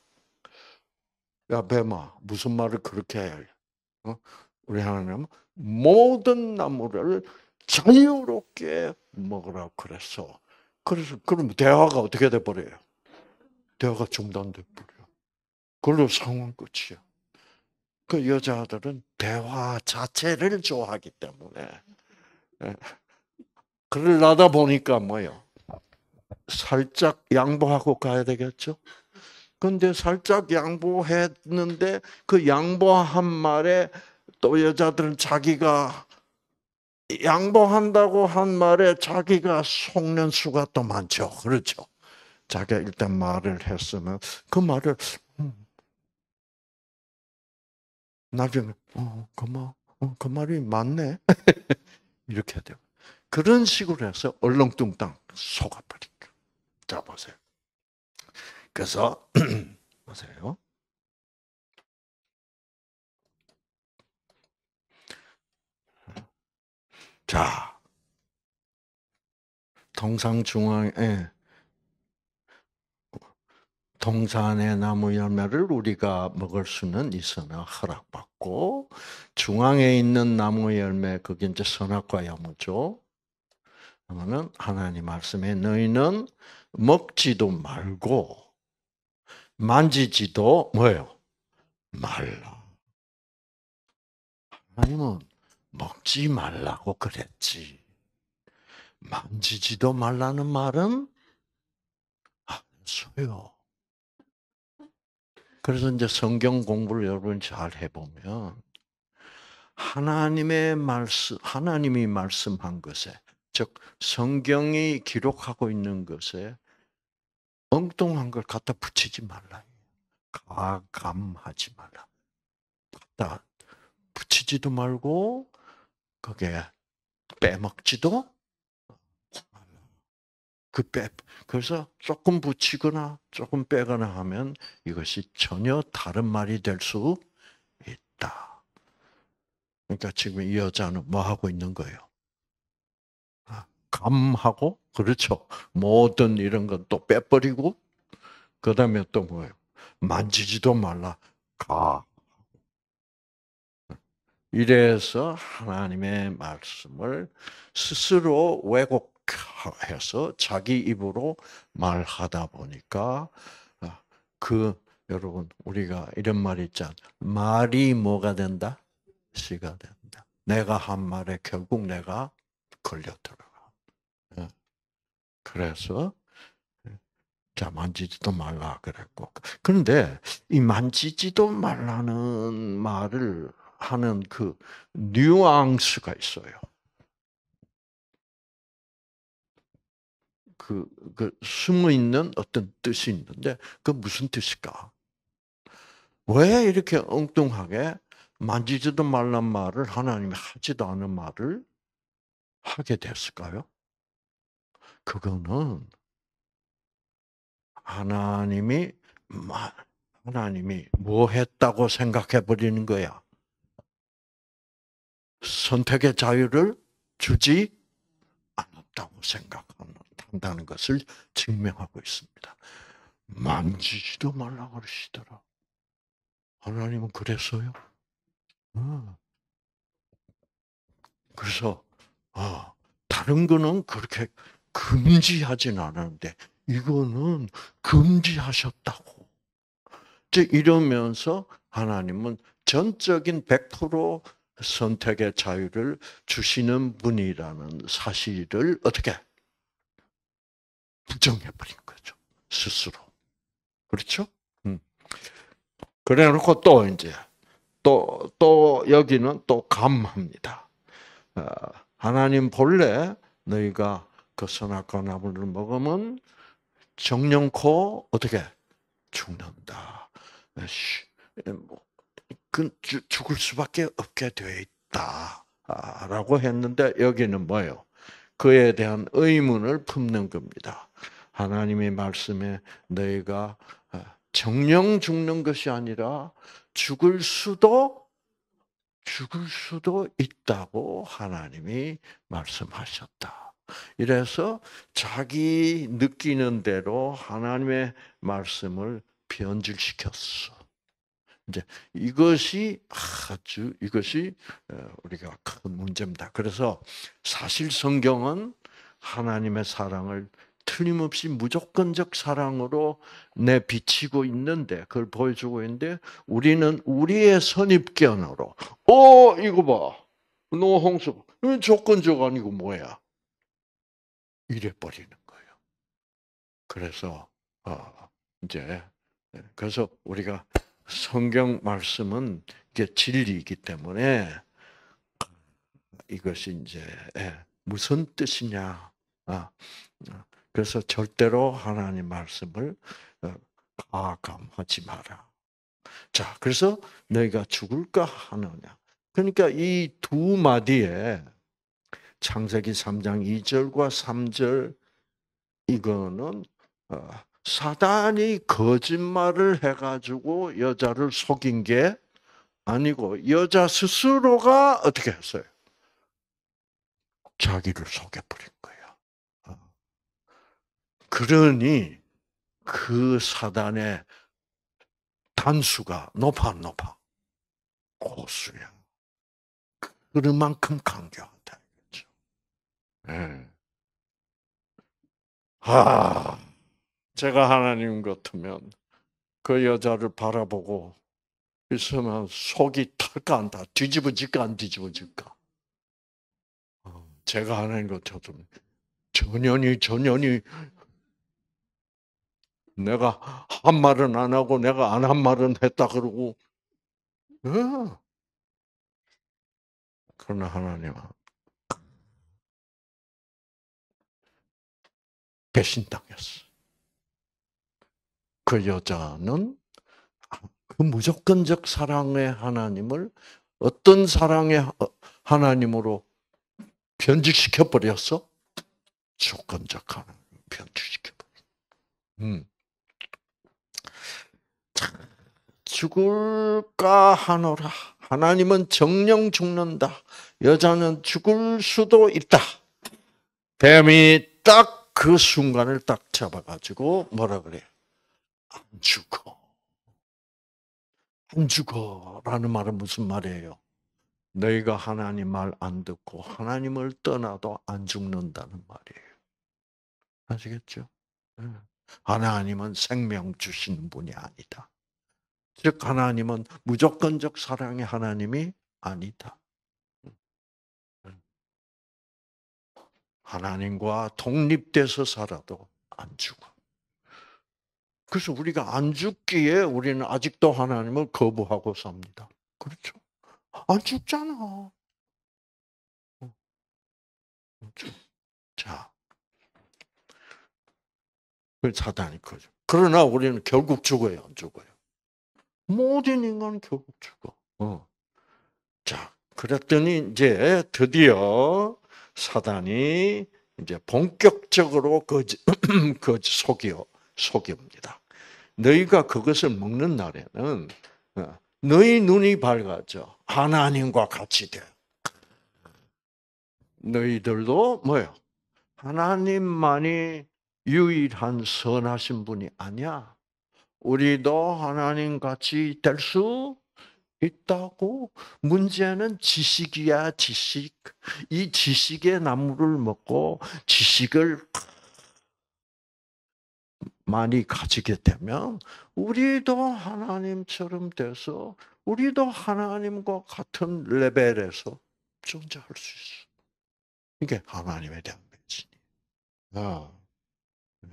야 뱀아 무슨 말을 그렇게 해 어? 우리 하나님 모든 나무를 자유롭게 먹으라 그랬어. 그래서 그럼 대화가 어떻게 돼 버려요? 대화가 중단돼 버려. 그걸로 상황 끝이야. 그 여자들은 대화 자체를 좋아하기 때문에 예. 그러다 보니까 뭐요? 살짝 양보하고 가야 되겠죠? 근데 살짝 양보했는데 그 양보한 말에 또 여자들은 자기가 양보한다고 한 말에 자기가 속는 수가 또 많죠. 그렇죠. 자기가 일단 말을 했으면 그 말을 음, 나중에 어, 그마, 어, 그 말이 맞네. 이렇게 해야 돼요. 그런 식으로 해서 얼렁뚱땅 속아버리니까. 자, 보세요. 그래서, 보세요. 자, 동상중앙에 예. 동산의 나무 열매를 우리가 먹을 수는 있으나 허락받고 중앙에 있는 나무 열매 그게 이제 선악과 야무죠. 그러면은 하나님 말씀에 너희는 먹지도 말고 만지지도 뭐예요? 말라. 하나님은 먹지 말라고 그랬지. 만지지도 말라는 말은 안했요 그래서 이제 성경 공부를 여러분 잘 해보면 하나님의 말씀, 하나님이 말씀한 것에, 즉 성경이 기록하고 있는 것에 엉뚱한 걸 갖다 붙이지 말라. 가감하지 말라. 갖다 붙이지도 말고 그게 빼먹지도 그 빼, 그래서 조금 붙이거나 조금 빼거나 하면 이것이 전혀 다른 말이 될 수 있다. 그러니까 지금 이 여자는 뭐 하고 있는 거예요? 아, 감하고, 그렇죠. 모든 이런 건또 빼버리고, 그 다음에 또 뭐예요? 만지지도 말라. 가. 이래서 하나님의 말씀을 스스로 왜곡, 해서 자기 입으로 말하다 보니까 아, 그 여러분 우리가 이런 말 있잖아. 말이 뭐가 된다? 시가 된다. 내가 한 말에 결국 내가 걸려 들어가. 예. 그래서 예, 자 만지지도 말라 그랬고 그런데 이 만지지도 말라는 말을 하는 그 뉘앙스가 있어요. 그, 그 숨어 있는 어떤 뜻이 있는데 그 무슨 뜻일까? 왜 이렇게 엉뚱하게 만지지도 말란 말을 하나님이 하지도 않은 말을 하게 됐을까요? 그거는 하나님이 하나님이 뭐 했다고 생각해 버리는 거야. 선택의 자유를 주지 않았다고 생각하는 한다는 것을 증명하고 있습니다. 만지지도 말라 그러시더라. 하나님은 그랬어요? 어. 그래서 어, 다른 거는 그렇게 금지하진 않았는데 이거는 금지하셨다고. 이제 이러면서 하나님은 전적인 100% 선택의 자유를 주시는 분이라는 사실을 어떻게 부정해버린 거죠. 스스로. 그렇죠? 음. 그래 놓고 또 이제, 또, 또 여기는 또 감합니다. 어, 하나님 본래 너희가 그 선악과 나무를 먹으면 정령코 어떻게 죽는다. 뭐, 그 죽을 수밖에 없게 돼 있다라고 아, 했는데 여기는 뭐요 그에 대한 의문을 품는 겁니다. 하나님의 말씀에 너희가 어, 정령 죽는 것이 아니라 죽을 수도 죽을 수도 있다고 하나님이 말씀하셨다. 이래서 자기 느끼는 대로 하나님의 말씀을 변질시켰어. 이제 이것이 아주 이것이 어, 우리가 큰 문제입니다. 그래서 사실 성경은 하나님의 사랑을 틀림없이 무조건적 사랑으로 내비치고 있는데 그걸 보여주고 있는데 우리는 우리의 선입견으로 어 이거 봐 노홍수 조건적 아니고 뭐야 이래 버리는 거예요. 그래서 어, 이제 예, 그래서 우리가 성경 말씀은 이게 진리이기 때문에 이것이 이제 예, 무슨 뜻이냐. 아, 그래서 절대로 하나님 말씀을 어, 가감하지 마라. 자, 그래서 너희가 죽을까 하느냐. 그러니까 이 두 마디에 창세기 3장 2절과 3절 이거는 어, 사단이 거짓말을 해가지고 여자를 속인 게 아니고 여자 스스로가 어떻게 했어요? 자기를 속여버린 거야. 어. 그러니 그 사단의 단수가 높아 높아 고수야. 그만큼 강경하다. 그죠? 예. 아. 제가 하나님 같으면 그 여자를 바라보고 있으면 속이 탈까 안 타, 뒤집어질까 안 뒤집어질까. 제가 하나님 같으면 전연히 전연히 내가 한 말은 안 하고 내가 안 한 말은 했다 그러고 네. 그러나 하나님은 배신당했어. 그 여자는 그 무조건적 사랑의 하나님을 어떤 사랑의 어, 하나님으로 변질시켜 버렸어? 조건적 하나님 변질시켜 버렸어. 음. 죽을까 하노라. 하나님은 정령 죽는다. 여자는 죽을 수도 있다. 뱀이 딱 그 순간을 딱 잡아가지고 뭐라 그래? 안 죽어. 안 죽어라는 말은 무슨 말이에요? 너희가 하나님 말 안 듣고 하나님을 떠나도 안 죽는다는 말이에요. 아시겠죠? 예. 하나님은 생명 주시는 분이 아니다. 즉 하나님은 무조건적 사랑의 하나님이 아니다. 음. 예. 하나님과 독립돼서 살아도 안 죽어. 그래서 우리가 안 죽기에 우리는 아직도 하나님을 거부하고 삽니다. 그렇죠? 안 죽잖아. 어, 자. 그 사단이 거죠. 그러나 우리는 결국 죽어요, 안 죽어요. 모든 인간은 결국 죽어. 어. 자, 그랬더니 이제 드디어 사단이 이제 본격적으로 거짓, 거짓 속여, 속입니다. 너희가 그것을 먹는 날에는 어, 너희 눈이 밝아져 하나님과 같이 돼. 너희들도 뭐요? 하나님만이 유일한 선하신 분이 아니야. 우리도 하나님 같이 될 수 있다고. 문제는 지식이야, 지식. 이 지식의 나무를 먹고 지식을 많이 가지게 되면 우리도 하나님처럼 돼서 우리도 하나님과 같은 레벨에서 존재할 수 있어. 이게 하나님에 대한 배신이. 아. 네.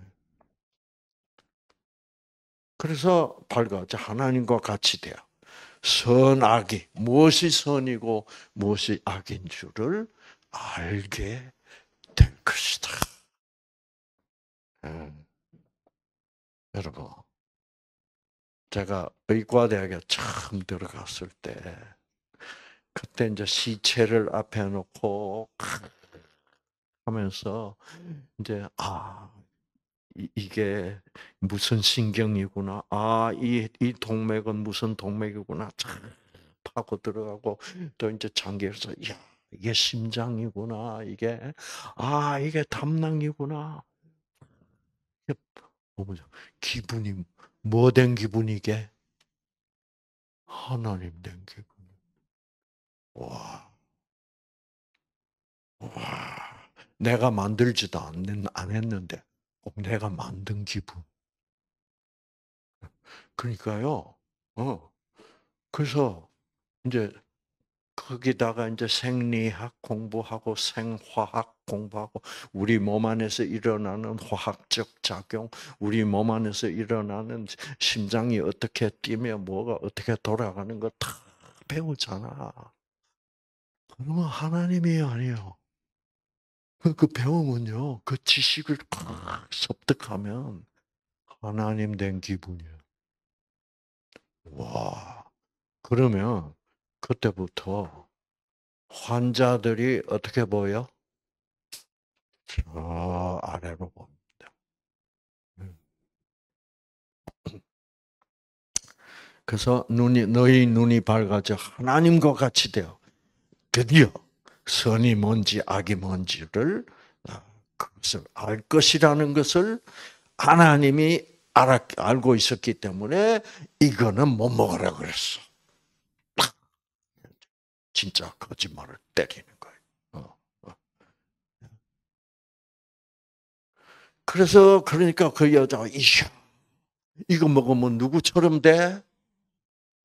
그래서 밝아져 하나님과 같이 돼요. 선악이 무엇이 선이고 무엇이 악인 줄을 알게 될 것이다. 아. 여러분, 제가 의과대학에 처음 들어갔을 때, 그때 이제 시체를 앞에 놓고 하면서 이제 음. 아 이게 무슨 신경이구나, 아 이 이 동맥은 무슨 동맥이구나, 하고 들어가고 음. 또 이제 장기에서 야 이게 심장이구나, 이게 아 이게 담낭이구나. 기분이 뭐 된 기분이 게 하나님 된 기분. 와. 와. 내가 만들지도 안 했는데 내가 만든 기분. 그러니까요. 어. 그래서 이제 거기다가 이제 생리학 공부하고 생화학 공부하고 우리 몸 안에서 일어나는 화학적 작용, 우리 몸 안에서 일어나는 심장이 어떻게 뛰며 뭐가 어떻게 돌아가는 거 다 배우잖아. 그러면 하나님이 아니에요. 그, 그 배움은요, 그 지식을 팍 섭득하면 하나님 된 기분이에요. 와, 그러면 그때부터 환자들이 어떻게 보여? 저 아래로 봅니다. 음. 그래서 눈이 너희 눈이 밝아져 하나님과 같이 되어 드디어 선이 뭔지 악이 뭔지를 아, 그것을 알 것이라는 것을 하나님이 알았, 알고 있었기 때문에 이거는 못 먹으라 그랬어. 진짜 거짓말을 때리는 거예요. 어, 어. 그래서 그러니까 그 여자가 이샤 이거 먹으면 누구처럼 돼?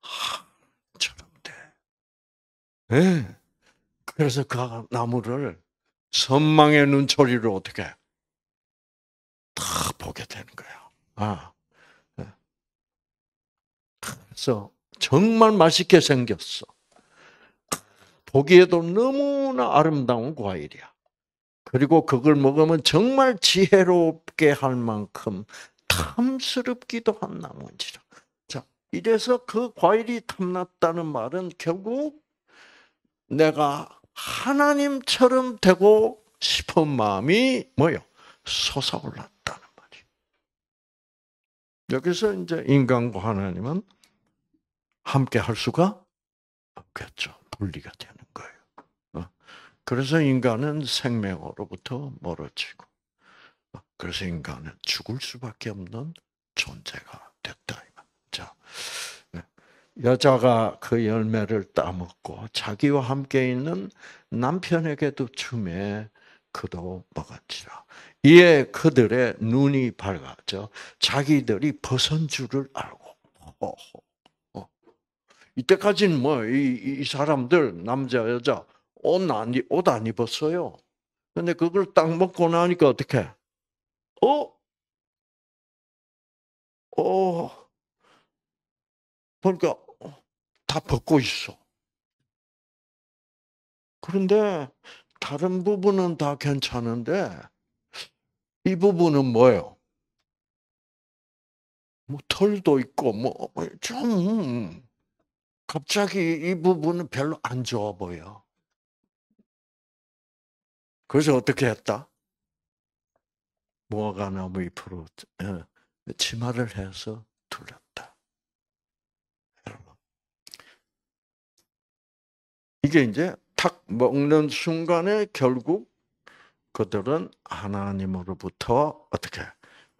하처럼 돼. 네. 그래서 그 나무를 선망의 눈초리로 어떻게 다 보게 되는 거야. 아. 예. 그래서 정말 맛있게 생겼어. 보기에도 너무나 아름다운 과일이야. 그리고 그걸 먹으면 정말 지혜롭게 할 만큼 탐스럽기도 한 나무인지라. 자, 이래서 그 과일이 탐났다는 말은 결국 내가 하나님처럼 되고 싶은 마음이 뭐요? 솟아올랐다는 말이. 여기서 이제 인간과 하나님은 함께 할 수가 없겠죠. 분리가 되는. 그래서 인간은 생명으로부터 멀어지고, 그래서 인간은 죽을 수밖에 없는 존재가 됐다. 자, 네. 여자가 그 열매를 따먹고 자기와 함께 있는 남편에게도 주매 그도 먹었지라. 이에 그들의 눈이 밝아져 자기들이 벗은 줄을 알고. 어허. 어. 이때까지는 뭐, 이, 이 사람들, 남자, 여자, 옷안 옷안 입었어요. 근데 그걸 딱 먹고 나니까 어떻게? 어? 어? 보니까 다 벗고 있어. 그런데 다른 부분은 다 괜찮은데 이 부분은 뭐예요? 뭐 털도 있고 뭐좀 뭐 갑자기 이 부분은 별로 안 좋아 보여. 그래서 어떻게 했다? 무화과나무 잎으로 어, 치마를 해서 둘렀다. 여러분. 이게 이제 탁 먹는 순간에 결국 그들은 하나님으로부터 어떻게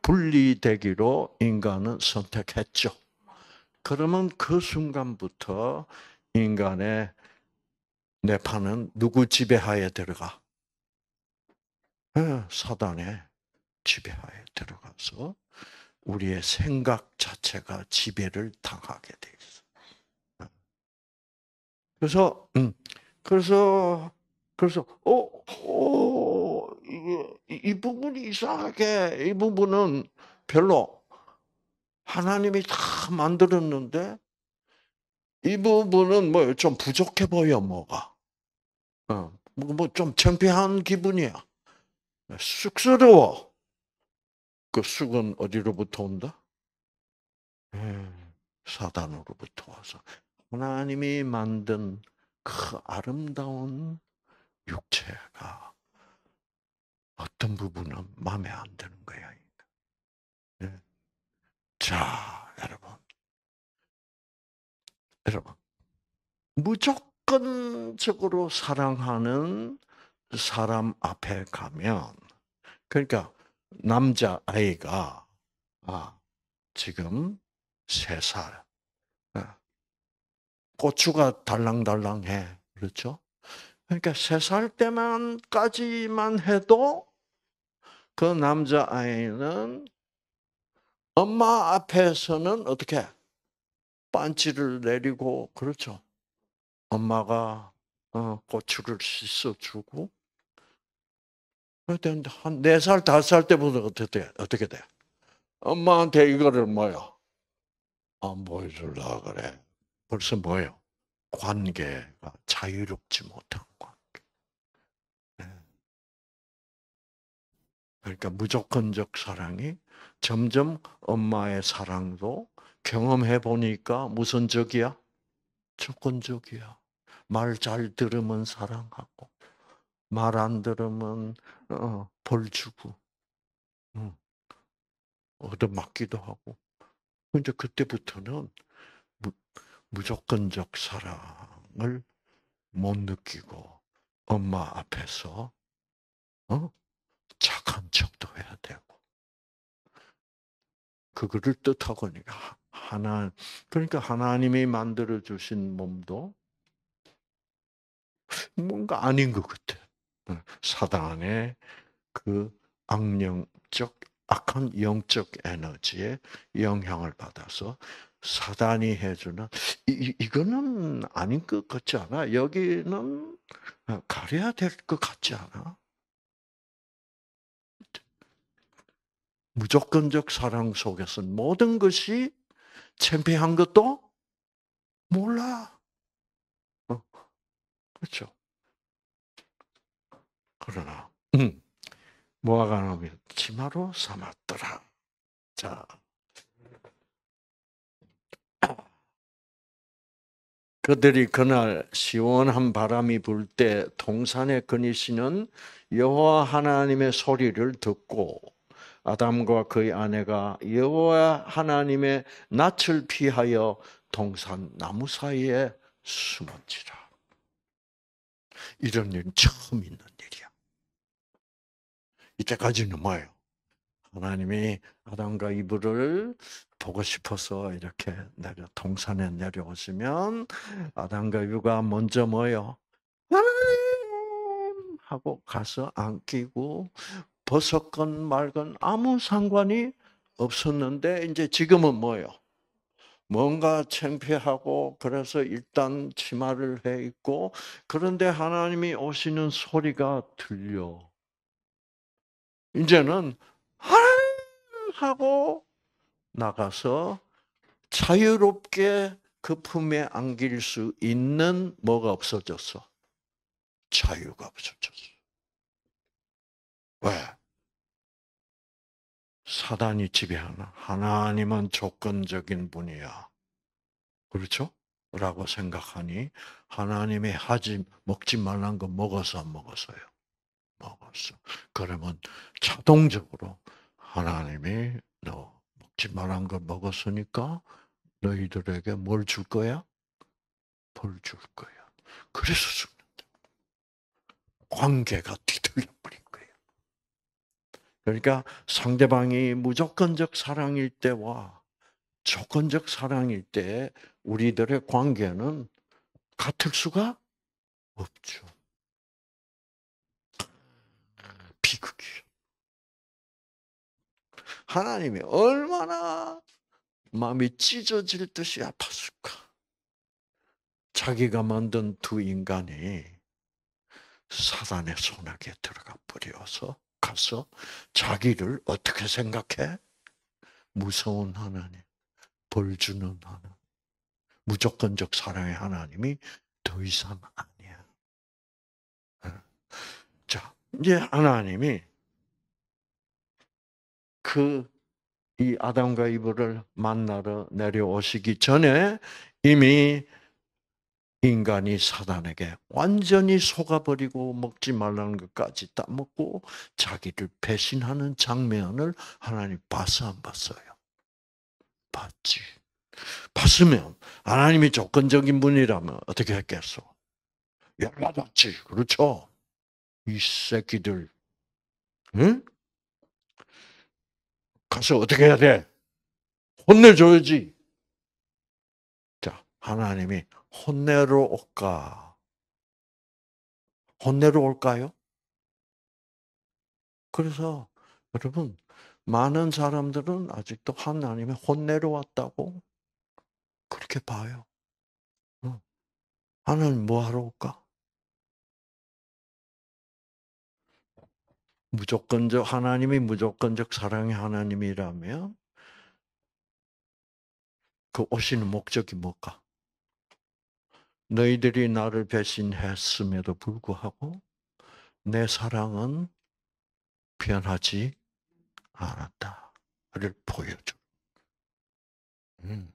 분리되기로 인간은 선택했죠. 그러면 그 순간부터 인간의 내 판은 누구 지배하에 들어가? 예, 사단의 지배하에 들어가서 우리의 생각 자체가 지배를 당하게 돼 있어. 예. 그래서 음, 그래서 그래서 어, 어 이, 이 부분이 이상하게 이 부분은 별로 하나님이 다 만들었는데 이 부분은 뭐 좀 부족해 보여 뭐가 어, 뭐좀 뭐 창피한 기분이야. 쑥스러워. 그 쑥은 어디로부터 온다? 예, 사단으로부터 와서 하나님이 만든 그 아름다운 육체가 어떤 부분은 마음에 안 드는 거야. 예. 자, 여러분. 여러분. 무조건적으로 사랑하는 사람 앞에 가면 그러니까 남자 아이가 아, 지금 세 살. 아, 고추가 달랑달랑해. 그렇죠? 그러니까 세 살 때만까지만 해도 그 남자 아이는 엄마 앞에서는 어떻게 반지를 내리고 그렇죠. 엄마가 어, 고추를 씻어주고 그때 한네살 다섯 살 때부터 어떻게, 어떻게 돼? 엄마한테 이거를 뭐요? 안 아, 보여주려 그래. 벌써 뭐요? 관계가 자유롭지 못한 관계. 네. 그러니까 무조건적 사랑이 점점 엄마의 사랑도 경험해 보니까 무슨 적이야? 조건적이야. 말 잘 들으면 사랑하고, 말안 들으면 어, 벌 주고 응. 얻어맞기도 하고 근데 그때부터는 무, 조건적 사랑을 못 느끼고 엄마 앞에서 어? 착한 척도 해야 되고 그거를 뜻하고 니까 그러니까 하나 그러니까 하나님이 만들어 주신 몸도 뭔가 아닌 것 같아. 요 음, 사단의 그 악령적 악한 영적 에너지의 영향을 받아서 사단이 해주는 이, 이거는 아닌 것 같지 않아? 여기는 어, 가려야 될 것 같지 않아? 무조건적 사랑 속에서 모든 것이 챔피한 것도 몰라. 어, 그렇죠. 그러나 음. 모아가나면 치마로 삼았더라. 자, 그들이 그날 시원한 바람이 불 때 동산에 거니시는 여호와 하나님의 소리를 듣고 아담과 그의 아내가 여호와 하나님의 낯을 피하여 동산 나무 사이에 숨었지라. 이런 일 처음 있는 이때까지는 뭐예요? 하나님이 아담과 이브를 보고 싶어서 이렇게 내려 동산에 내려오시면 아담과 이브가 먼저 뭐요? 하나님 하고 가서 안끼고 벗었건 말건 아무 상관이 없었는데 이제 지금은 뭐요? 뭔가 창피하고 그래서 일단 치마를 해 입고 그런데 하나님이 오시는 소리가 들려. 이제는 하고 나가서 자유롭게 그 품에 안길 수 있는 뭐가 없어졌어? 자유가 없어졌어. 왜? 사단이 지배하나? 하나님은 조건적인 분이야. 그렇죠? 라고 생각하니 하나님의 하지 먹지 말란 거 먹어서 안 먹었어요. 먹었어. 그러면 자동적으로 하나님이 너 먹지 말한 걸 먹었으니까 너희들에게 뭘 줄 거야? 벌줄 거야. 그래서 죽는다. 관계가 뒤틀려 버린 거예요. 그러니까 상대방이 무조건적 사랑일 때와 조건적 사랑일 때 우리들의 관계는 같을 수가 없죠. 비극이에요. 그 하나님이 얼마나 마음이 찢어질 듯이 아팠을까. 자기가 만든 두 인간이 사단의 손아귀에 들어가 버려서 가서 자기를 어떻게 생각해? 무서운 하나님, 벌주는 하나님, 무조건적 사랑의 하나님이 더 이상 안 이제 하나님이 그 이 아담과 이브를 만나러 내려오시기 전에 이미 인간이 사단에게 완전히 속아버리고 먹지 말라는 것까지 따먹고 자기를 배신하는 장면을 하나님 봤어 안 봤어요? 봤지. 봤으면 하나님이 조건적인 분이라면 어떻게 했겠어? 열받았지. 그렇죠? 이 새끼들, 응? 가서 어떻게 해야 돼? 혼내줘야지. 자, 하나님이 혼내러 올까? 혼내러 올까요? 그래서 여러분, 많은 사람들은 아직도 하나님의 혼내러 왔다고 그렇게 봐요. 하나님 뭐하러 올까? 무조건적 하나님이 무조건적 사랑의 하나님이라면 그 오시는 목적이 뭘까? 너희들이 나를 배신했음에도 불구하고 내 사랑은 변하지 않았다를 보여줘. 음.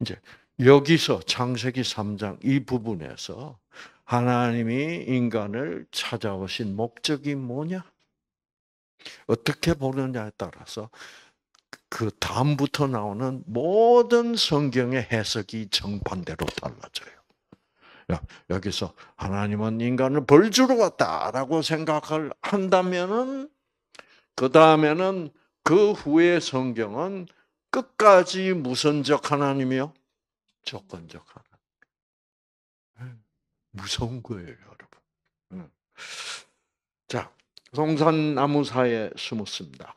이제 여기서 창세기 3장 이 부분에서 하나님이 인간을 찾아오신 목적이 뭐냐? 어떻게 보느냐에 따라서 그 다음부터 나오는 모든 성경의 해석이 정반대로 달라져요. 여기서 하나님은 인간을 벌주러 왔다라고 생각을 한다면은 그 다음에는 그 후의 성경은 끝까지 무선적 하나님이요 조건적 하나님. 무서운 거예요, 여러분. 음. 자, 동산나무사에 숨었습니다.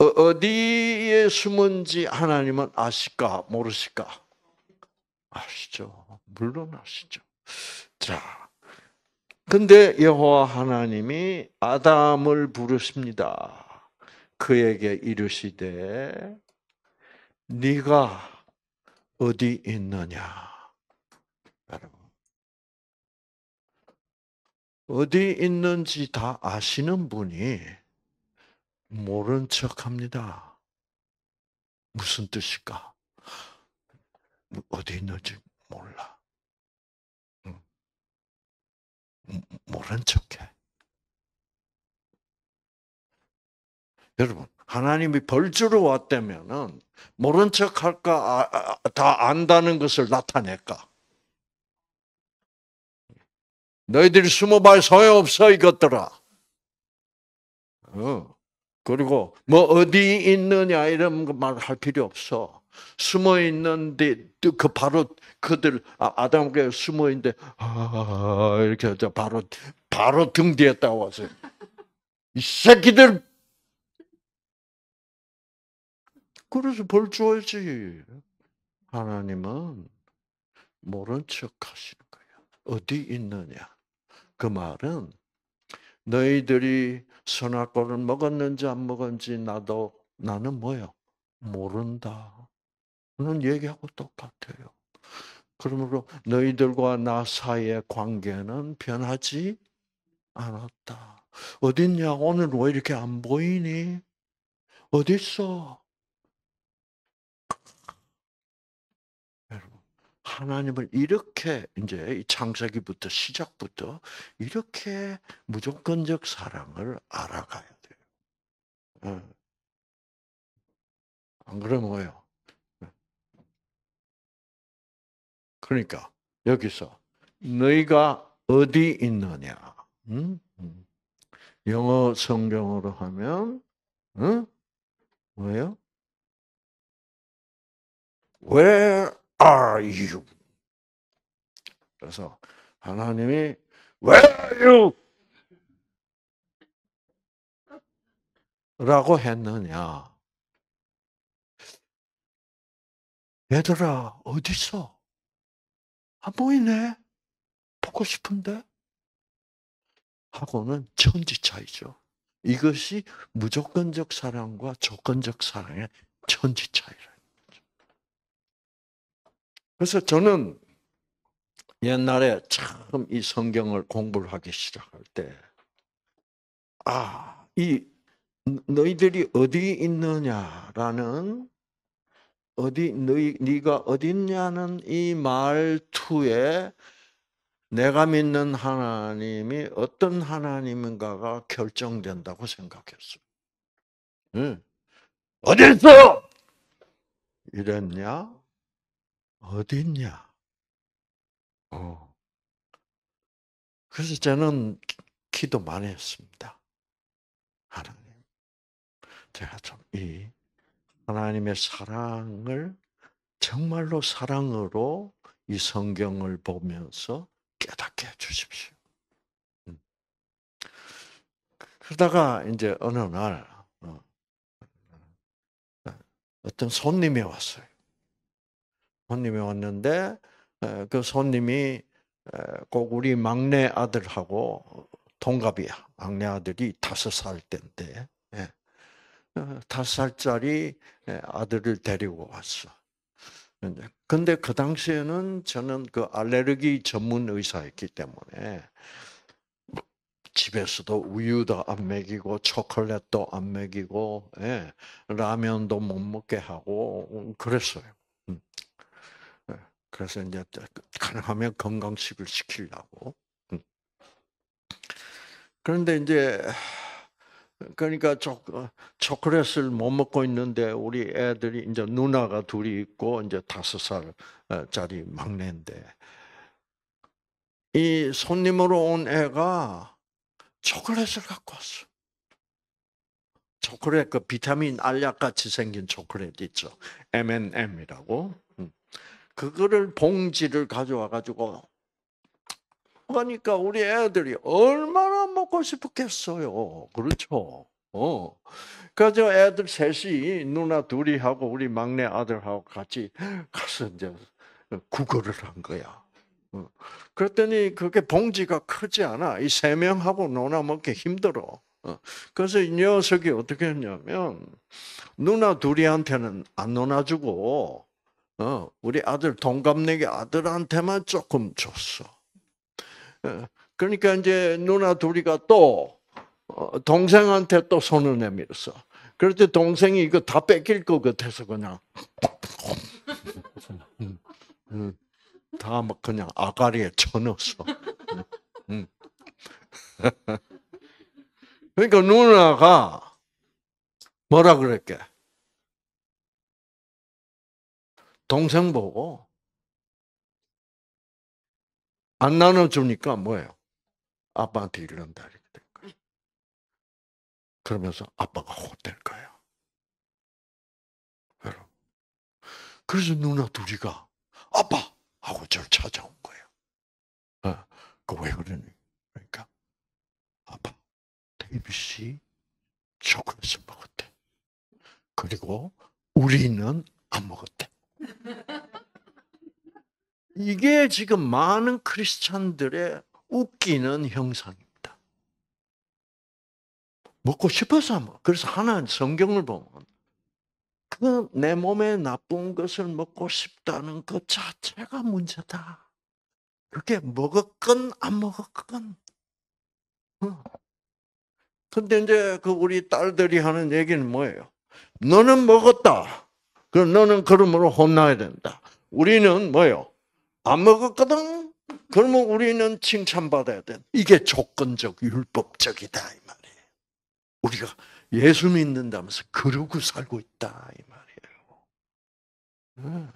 어, 디에 숨은지 하나님은 아실까 모르실까? 아시죠? 물론 아시죠. 자, 근데 여호와 하나님이 아담을 부르십니다. 그에게 이르시되 네가 어디 있느냐? 여러분. 어디 있는지 다 아시는 분이 모른 척 합니다. 무슨 뜻일까? 뭐 어디 있는지 몰라. 모른 척해. 여러분, 하나님이 벌주러 왔다면 모른 척 할까 아, 아, 아, 다 안다는 것을 나타낼까? 너희들이 숨어봐야 소용없어 이것들아. 어. 그리고 뭐 어디 있느냐 이런 말 할 필요 없어. 숨어 있는데 그, 그 바로 그들 아, 아담과 숨어 있는데 아, 이렇게 하자 바로 바로 등 뒤에 따와서 이 새끼들 그래서 벌 줘야지 하나님은 모른 척 하시는 거예요. 어디 있느냐? 그 말은 너희들이 선악과를 먹었는지 안 먹었는지 나도 나는 뭐요? 모른다. 는 얘기하고 똑같아요. 그러므로 너희들과 나 사이의 관계는 변하지 않았다. 어딨냐? 오늘 왜 이렇게 안 보이니? 어딨어? 하나님을 이렇게 이제 창세기부터 시작부터 이렇게 무조건적 사랑을 알아가야 돼요. 예. 안 그러면 뭐요 예. 그러니까 여기서 너희가 어디 있느냐? 응? 음? 음. 영어 성경으로 하면 응? 어? 뭐예요? Where are you? 그래서 하나님이 where are you? 라고 했느냐? 얘들아 어디 어안 보이네. 보고 싶은데 하고는 천지 차이죠. 이것이 무조건적 사랑과 조건적 사랑의 천지 차이라. 그래서 저는 옛날에 참 이 성경을 공부를 하기 시작할 때, 아, 이, 너희들이 어디 있느냐라는, 어디, 너희, 네가 어디있냐는이 말투에 내가 믿는 하나님이 어떤 하나님인가가 결정된다고 생각했어요. 응. 어디 있어? 이랬냐? 어딨냐? 어. 그래서 저는 기도 많이 했습니다. 하나님, 제가 좀 이 하나님의 사랑을 정말로 사랑으로 이 성경을 보면서 깨닫게 해주십시오. 음. 그러다가 이제 어느 날 어, 어, 어, 어떤 손님이 왔어요. 손님이 왔는데 그 손님이 꼭 우리 막내 아들하고 동갑이야. 막내 아들이 다섯 살 때인데 예. 어, 다섯 살짜리 아들을 데리고 왔어. 근데 그 당시에는 저는 그 알레르기 전문 의사였기 때문에 집에서도 우유도 안 먹이고 초콜릿도 안 먹이고 예, 라면도 못 먹게 하고 음, 그랬어요. 음. 그래서 이제 그 가능하면 건강식을 시키려고. 음. 그런데 이제 그러니까 어, 초, 콜릿을못 먹고 있는데 우리 애들이 이제 누나가 둘이 있고 이제 다섯 살짜리 어, 막내인데 이 손님으로 온 애가 초콜릿을 갖고 왔어. 초콜릿 그 비타민 알약 같이 생긴 초콜릿 있죠. M&M이라고. 그거를 봉지를 가져와 가지고 그러니까 우리 애들이 얼마나 먹고 싶었겠어요. 그렇죠. 어. 그래서 애들 셋이 누나 둘이 하고 우리 막내 아들하고 같이 가서 이제 구걸을 한 거야. 어. 그랬더니 그게 봉지가 크지 않아. 이 세 명하고 노나 먹기 힘들어. 어. 그래서 이 녀석이 어떻게 했냐면 누나 둘이한테는 안 놀아주고 어, 우리 아들 동갑내기 아들한테만 조금 줬어. 어, 그러니까 이제 누나 둘이가 또 어, 동생한테 또 손을 내밀었어. 그럴 때 동생이 이거 다 뺏길 것 같아서 그냥 다 막 그냥 아가리에 쳐넣었어. 그러니까 누나가 뭐라 그랬게? 동생 보고 안 나눠주니까 뭐예요? 아빠한테 이른다 이렇게 된 거예요. 그러면서 아빠가 호될 거예요. 그래서 누나 둘이가 아빠 하고 저를 찾아온 거예요. 어, 그왜 그러니? 그러니까 아빠 데이비씨 초콜릿을 먹었대. 그리고 우리는 안 먹었대. 이게 지금 많은 크리스찬들의 웃기는 형상입니다. 먹고 싶어서 먹. 그래서 하나는 성경을 보면 그 내 몸에 나쁜 것을 먹고 싶다는 것 자체가 문제다. 그게 먹었건 안 먹었건. 응. 근데 이제 그 우리 딸들이 하는 얘기는 뭐예요? 너는 먹었다. 그럼 너는 그러므로 혼나야 된다. 우리는 뭐요? 안 먹었거든? 그러면 우리는 칭찬받아야 된 이게 조건적, 율법적이다. 이 말이에요. 우리가 예수 믿는다면서 그러고 살고 있다. 이 말이에요. 음.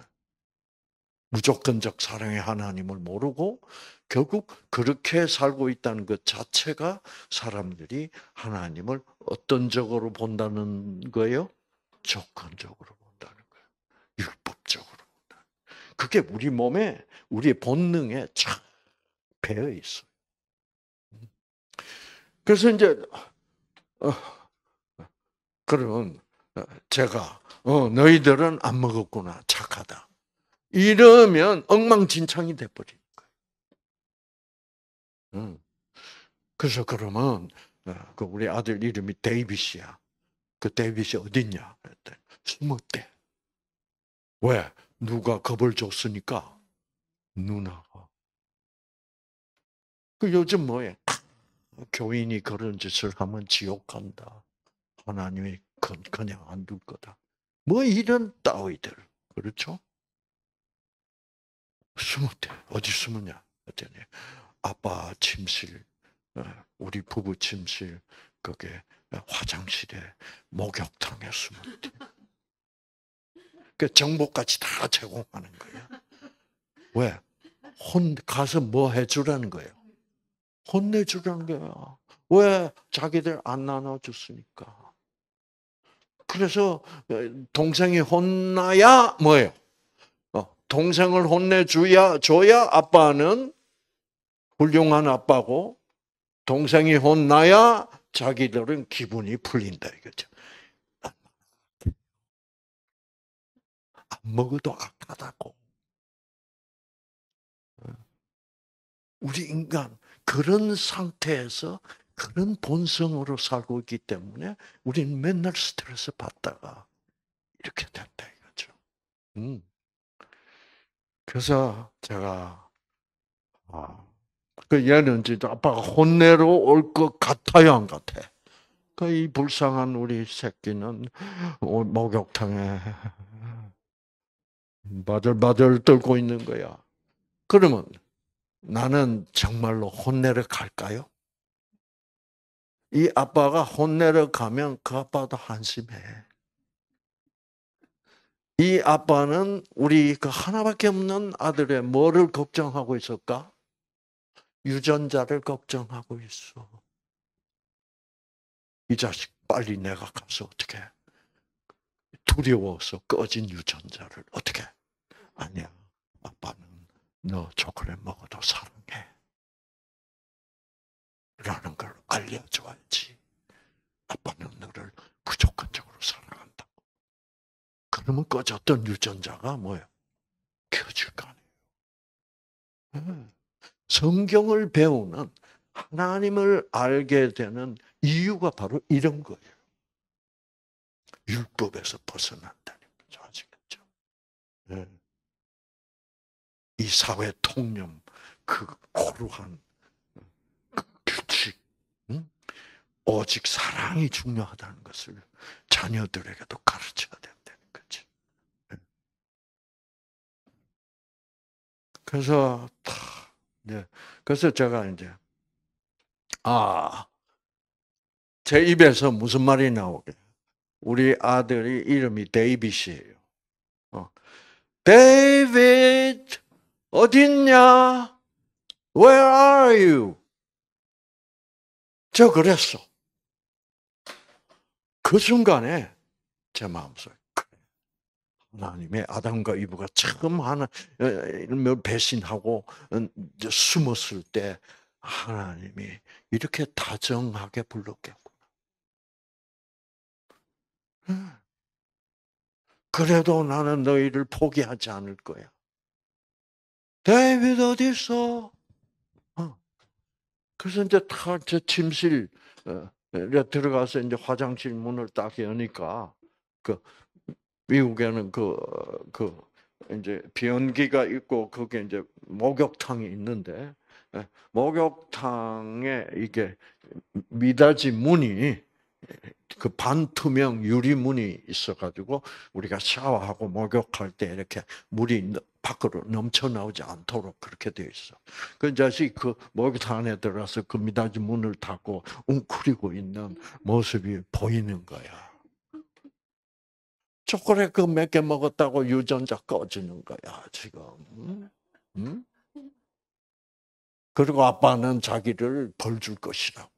무조건적 사랑의 하나님을 모르고 결국 그렇게 살고 있다는 것 자체가 사람들이 하나님을 어떤 적으로 본다는 거예요? 조건적으로 율법적으로 그게 우리 몸에, 우리 본능에 착 배어 있어 그래서 이제, 어, 그럼 어, 제가, 어, 너희들은 안 먹었구나. 착하다. 이러면 엉망진창이 돼버리는 거예 그래서 그러면 어, 그 우리 아들 이름이 데이빗이야. 그 데이빗이 어딨냐? 그랬더니 숨었대. 왜? 누가 겁을 줬으니까? 누나가. 그 요즘 뭐해? 교인이 그런 짓을 하면 지옥 간다. 하나님이 그냥 안 둘 거다. 뭐 이런 따위들. 그렇죠? 숨었대. 어디 숨었냐? 그랬더 아빠 침실, 어, 우리 부부 침실, 그게 화장실에 목욕탕에 숨었대. 정보까지 다 제공하는 거예요. 왜? 혼 가서 뭐 해주라는 거예요? 혼내주라는 거예요. 왜 자기들 안 나눠줬으니까? 그래서 어, 동생이 혼나야 뭐예요? 어, 동생을 혼내줘야 줘야 아빠는 훌륭한 아빠고 동생이 혼나야 자기들은 기분이 풀린다 이거죠. 먹어도 악하다고. 어. 우리 인간 그런 상태에서 그런 본성으로 살고 있기 때문에 우리 맨날 스트레스 받다가 이렇게 된다 이거죠. 음. 그래서 제가 아, 그 얘는 진짜 아빠가 혼내러 올 것 같아요, 안 같아? 그이 불쌍한 우리 새끼는 어, 목욕탕에 바들바들 떨고 있는 거야. 그러면 나는 정말로 혼내러 갈까요? 이 아빠가 혼내러 가면 그 아빠도 한심해. 이 아빠는 우리 그 하나밖에 없는 아들의 뭐를 걱정하고 있을까? 유전자를 걱정하고 있어. 이 자식 빨리 내가 가서 어떻게 두려워서 꺼진 유전자를 어떻게 아니야. 아빠는 너 초콜릿 먹어도 사랑해. 라는 걸 알려줘야지. 아빠는 너를 무조건적으로 사랑한다고. 그러면 꺼졌던 유전자가 뭐예요? 켜질 거 아니에요. 성경을 배우는 하나님을 알게 되는 이유가 바로 이런 거예요. 율법에서 벗어난다는 거죠. 아시겠죠? 네. 이 사회 통념, 그 고루한 그 규칙, 응? 오직 사랑이 중요하다는 것을 자녀들에게도 가르쳐야 된다는 거지. 네. 그래서 다이 네. 그래서 제가 이제 아 제 입에서 무슨 말이 나오게? 우리 아들이 이름이 데이빗이에요. 어. 데이빗 어딨냐? Where are you? 저 그랬어. 그 순간에 제 마음속에 하나님의 아담과 이브가 처음 하나 어, 배신하고 어, 숨었을 때 하나님이 이렇게 다정하게 불렀겠구나. 그래도 나는 너희를 포기하지 않을 거야. 데이빗 어디 있어? 어. 그래서 이제 탁제 침실에 어, 예, 들어가서 이제 화장실 문을 딱 여니까 그 미국에는 그, 그, 이제 비기가 있고 그게 이제 목욕탕이 있는데, 예, 목욕탕에 이게 미닫이 문이 예, 그 반투명 유리 문이 있어가지고 우리가 샤워하고 목욕할 때 이렇게 물이 밖으로 넘쳐나오지 않도록 그렇게 되어 있어. 그 자식 그 목욕탕 안에 들어가서 그 미닫이 문을 닫고 웅크리고 있는 모습이 보이는 거야. 초콜릿 그 몇 개 먹었다고 유전자 꺼지는 거야, 지금. 응? 그리고 아빠는 자기를 벌 줄 것이라고.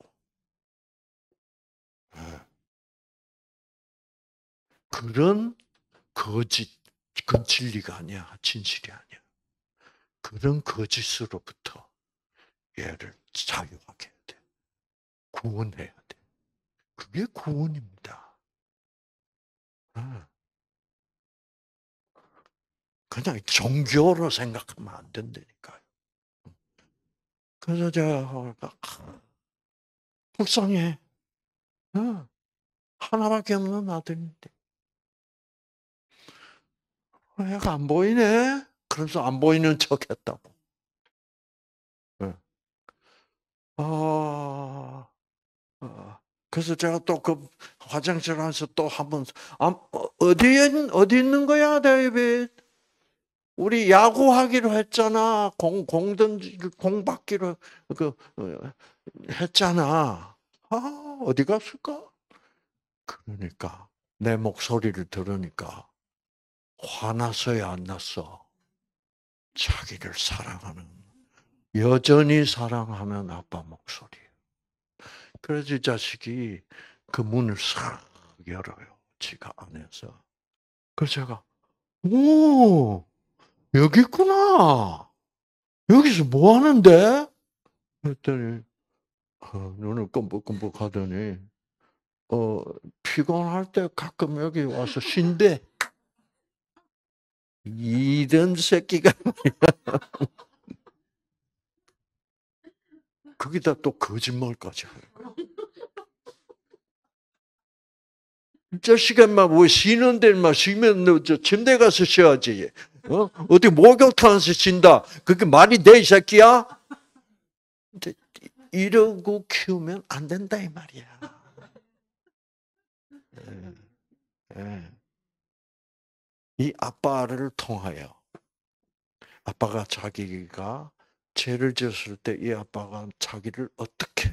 그런 거짓 그건 진리가 아니야. 진실이 아니야. 그런 거짓으로부터 얘를 자유하게 해야 돼. 구원해야 돼. 그게 구원입니다. 아. 그냥 종교로 생각하면 안 된다니까요. 그래서 제가 불쌍해. 아, 하나밖에 없는 아들인데 얘가 안 보이네? 그래서 안 보이는 척 했다고. 예. 아, 아, 그래서 제가 또 그 화장실 안에서 또 한 번 어, 어디에 어디 있는 거야, 데이빗? 우리 야구하기로 했잖아. 공공던공 받기로 그 어, 했잖아. 아, 어디 갔을까? 그러니까 내 목소리를 들으니까 화나서야 안 났어. 자기를 사랑하는 여전히 사랑하는 아빠 목소리. 그래서 자식이 그 문을 싹 열어요. 지가 안에서. 그래서 제가 오 여기 있구나. 여기서 뭐 하는데? 그랬더니 어, 눈을 끔뻑끔뻑 하더니 어 피곤할 때 가끔 여기 와서 쉰대. 이런 새끼가 거기다 또 거짓말까지 해요. 이 자식아, 막왜 쉬는 뭐 데만 쉬면 너저 침대 가서 쉬어야지. 어? 어디 목욕탕에서 쉰다. 그게 말이 돼, 이 새끼야? 이러고 키우면 안 된다, 이 말이야. 네. 네. 이 아빠를 통하여 아빠가 자기가 죄를 지었을 때 이 아빠가 자기를 어떻게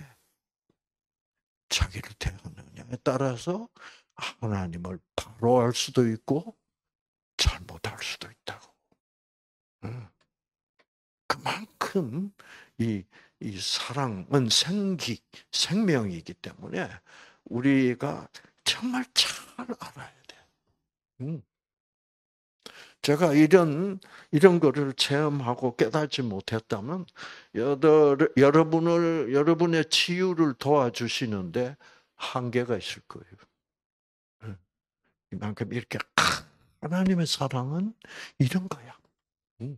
자기를 대하느냐에 따라서 하나님을 바로 알 수도 있고 잘못할 수도 있다고. 그만큼 이, 이 사랑은 생기, 생명이기 때문에 우리가 정말 잘 알아야 돼. 음. 제가 이런 이런 거를 체험하고 깨닫지 못했다면 여러분을 여러분의 치유를 도와주시는데 한계가 있을 거예요. 예. 이만큼 이렇게 하나님의 사랑은 이런 거야. 음.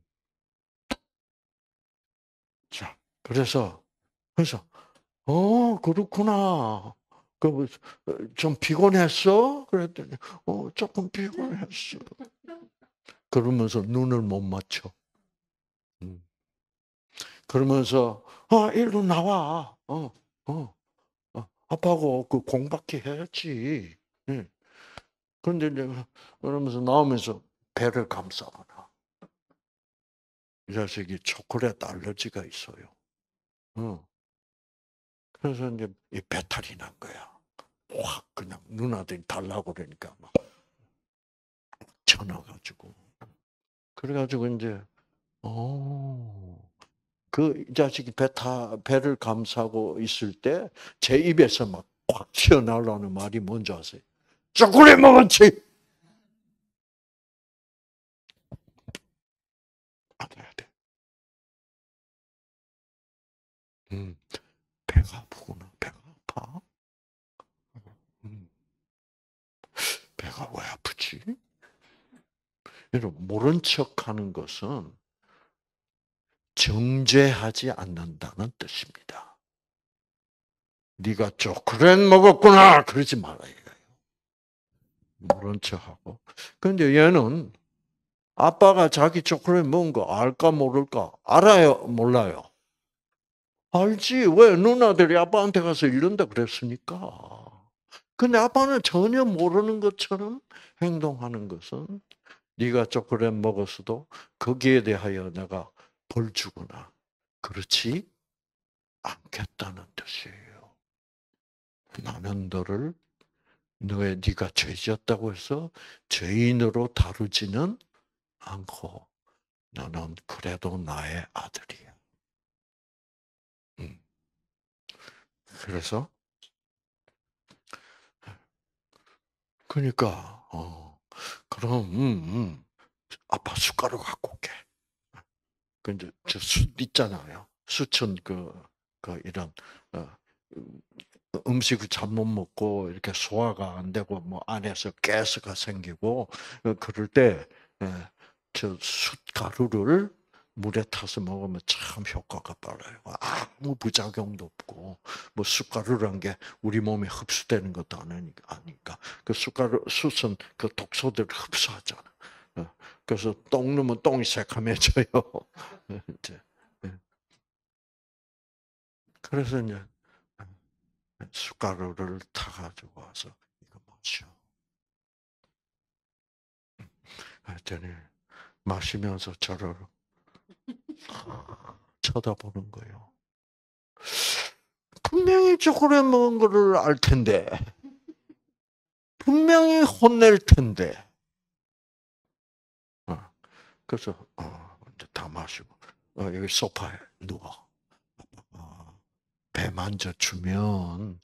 자, 그래서 그래서 어 그렇구나. 그좀 어, 피곤했어? 그랬더니 어 조금 피곤했어. 그러면서 눈을 못 맞춰. 음. 그러면서 어 일로 나와. 어, 어, 어 아빠하고 그 공밖에 해야지. 응. 예. 그런데 이제 그러면서 나오면서 배를 감싸거나 이 자식이 초콜릿 알러지가 있어요. 어. 그래서 이제 이 배탈이 난 거야. 확 그냥 누나들이 달라고 그러니까 막 쳐놔가지고. 그래가지고 이제 어그 자식이 배타 배를 감싸고 있을 때 제 입에서 막꽉 튀어나오라는 말이 뭔지 아세요? 쪼그레 먹었지. 음 배가 아프구나. 배가 아파. 음, 배가 왜 아프지? 여러분, 모른 척 하는 것은 정죄하지 않는다는 뜻입니다. 네가 초콜릿 먹었구나 그러지 말아 이거요 모른 척하고. 근데 얘는 아빠가 자기 초콜릿 먹은 거 알까 모를까? 알아요, 몰라요? 알지. 왜 누나들이 아빠한테 가서 이런다 그랬으니까. 근데 아빠는 전혀 모르는 것처럼 행동하는 것은 네가 초콜릿 먹었어도 거기에 대하여 내가 벌 주구나. 그렇지 않겠다는 뜻이에요. 나는 너를 너의 네가 죄지었다고 해서 죄인으로 다루지는 않고 너는 그래도 나의 아들이야. 음. 그래서 그러니까 어. 그럼 음, 음. 아빠 숟가락 갖고 올게. 그 이제 저숯 있잖아요. 수천 그, 그 이런 어, 음, 음식을 잘 못 먹고 이렇게 소화가 안 되고 뭐 안에서 가스가 생기고 어, 그럴 때저 예, 숯가루를 물에 타서 먹으면 참 효과가 빨라요. 아무 부작용도 없고, 뭐 숟가루란 게 우리 몸에 흡수되는 것도 아니니까. 그 숟가루, 숯은 그 독소들을 흡수하잖아. 어, 그래서 똥 넣으면 똥이 새카매져요. 예. 그래서 이제 예, 숟가루를 타가지고 와서 이거 마셔. 했더니 음, 마시면서 저를 쳐다보는 거예요. 분명히 초콜릿 먹은 거를 알 텐데, 분명히 혼낼 텐데. 어, 그래서 어, 이제 다 마시고 어, 여기 소파에 누워 어, 배 만져주면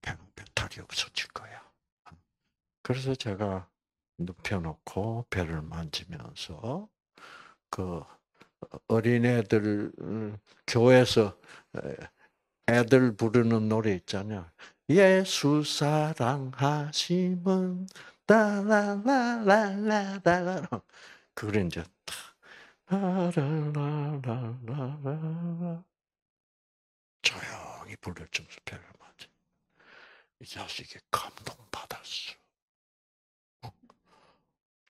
배탈이 없어질 거야. 그래서 제가 눕혀놓고 배를 만지면서 그 어린애들 음, 교회에서 애들 부르는 노래 있잖아요. 예수 사랑하심은 따라라라라라 그걸 이제 따라라라라라 조용히 불을 좀 스펠을 맞아. 이 자식이 감동받았어.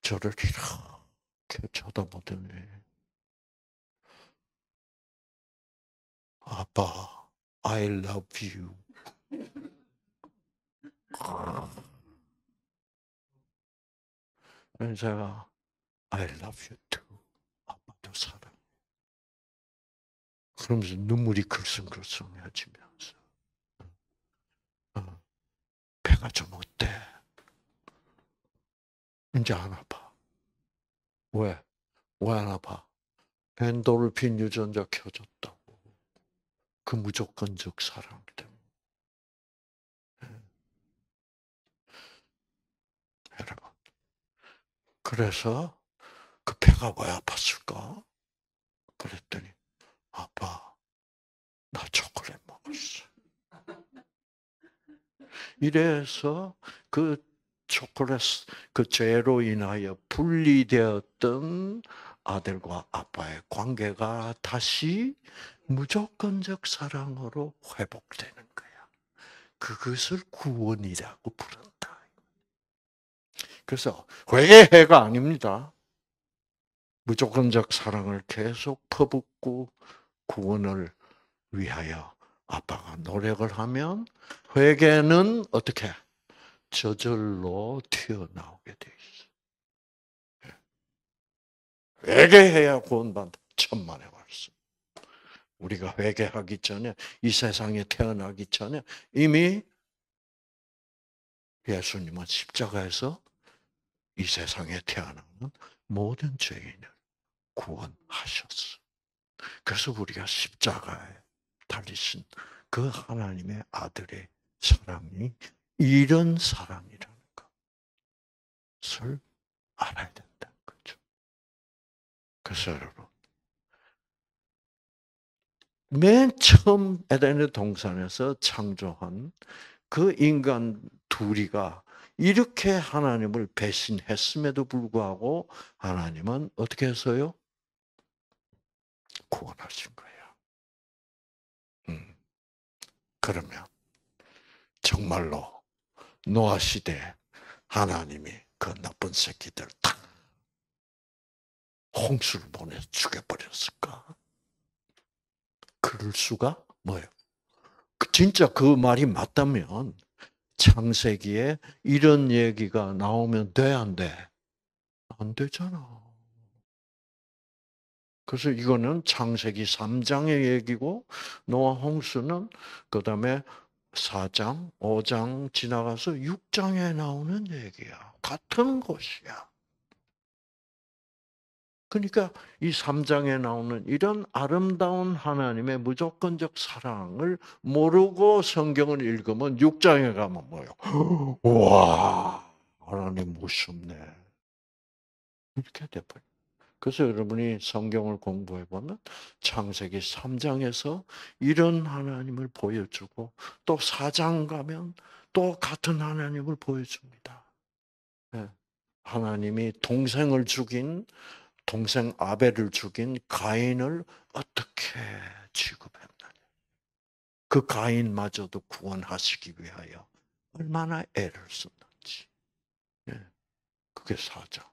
저를 이렇게 쳐다보더니 아빠, I love you. 아. 제가 I love you too. 아빠도 사랑해. 그러면서 눈물이 글썽글썽해지면서 어, 배가 좀 어때? 이제 안 아파. 왜? 왜 안 아파? 엔도르핀 유전자 켜졌다고. 그 무조건적 사랑 때문에. 여러분. 예. 그래서 그 배가 왜 아팠을까? 그랬더니, 아빠, 나 초콜릿 먹었어. 이래서 그 초콜릿, 그 죄로 인하여 분리되었던 아들과 아빠의 관계가 다시 무조건적 사랑으로 회복되는 거야. 그것을 구원이라고 부른다. 그래서 회해가 아닙니다. 무조건적 사랑을 계속 퍼붓고 구원을 위하여 아빠가 노력을 하면 회개는 어떻게 저절로 튀어나오게 돼 있어. 회개해야 구원받는 천만의 말씀. 우리가 회개하기 전에 이 세상에 태어나기 전에 이미 예수님은 십자가에서 이 세상에 태어나는 모든 죄인을 구원하셨어. 그래서 우리가 십자가에 달리신 그 하나님의 아들의 사랑이 이런 사랑이라는 것을 알아야 돼. 그래서 여러분, 맨 처음 에덴의 동산에서 창조한 그 인간 둘이가 이렇게 하나님을 배신했음에도 불구하고 하나님은 어떻게 해서요 구원하신 거예요. 음. 그러면 정말로 노아 시대 하나님이 그 나쁜 새끼들 탁 홍수를 보내 죽여버렸을까? 그럴 수가 뭐예요? 그 진짜 그 말이 맞다면 창세기에 이런 얘기가 나오면 돼, 안 돼? 안 되잖아. 그래서 이거는 창세기 3장의 얘기고, 노아 홍수는 그 다음에 4장, 5장 지나가서 6장에 나오는 얘기야. 같은 것이야. 그러니까 이 3장에 나오는 이런 아름다운 하나님의 무조건적 사랑을 모르고 성경을 읽으면 6장에 가면 뭐요 와, 하나님 무섭네. 이렇게 돼버려 그래서 여러분이 성경을 공부해 보면 창세기 3장에서 이런 하나님을 보여주고 또 4장 가면 또 같은 하나님을 보여줍니다. 예. 하나님이 동생을 죽인 동생 아벨을 죽인 가인을 어떻게 취급했느냐. 그 가인마저도 구원하시기 위하여 얼마나 애를 썼는지. 예. 그게 4장.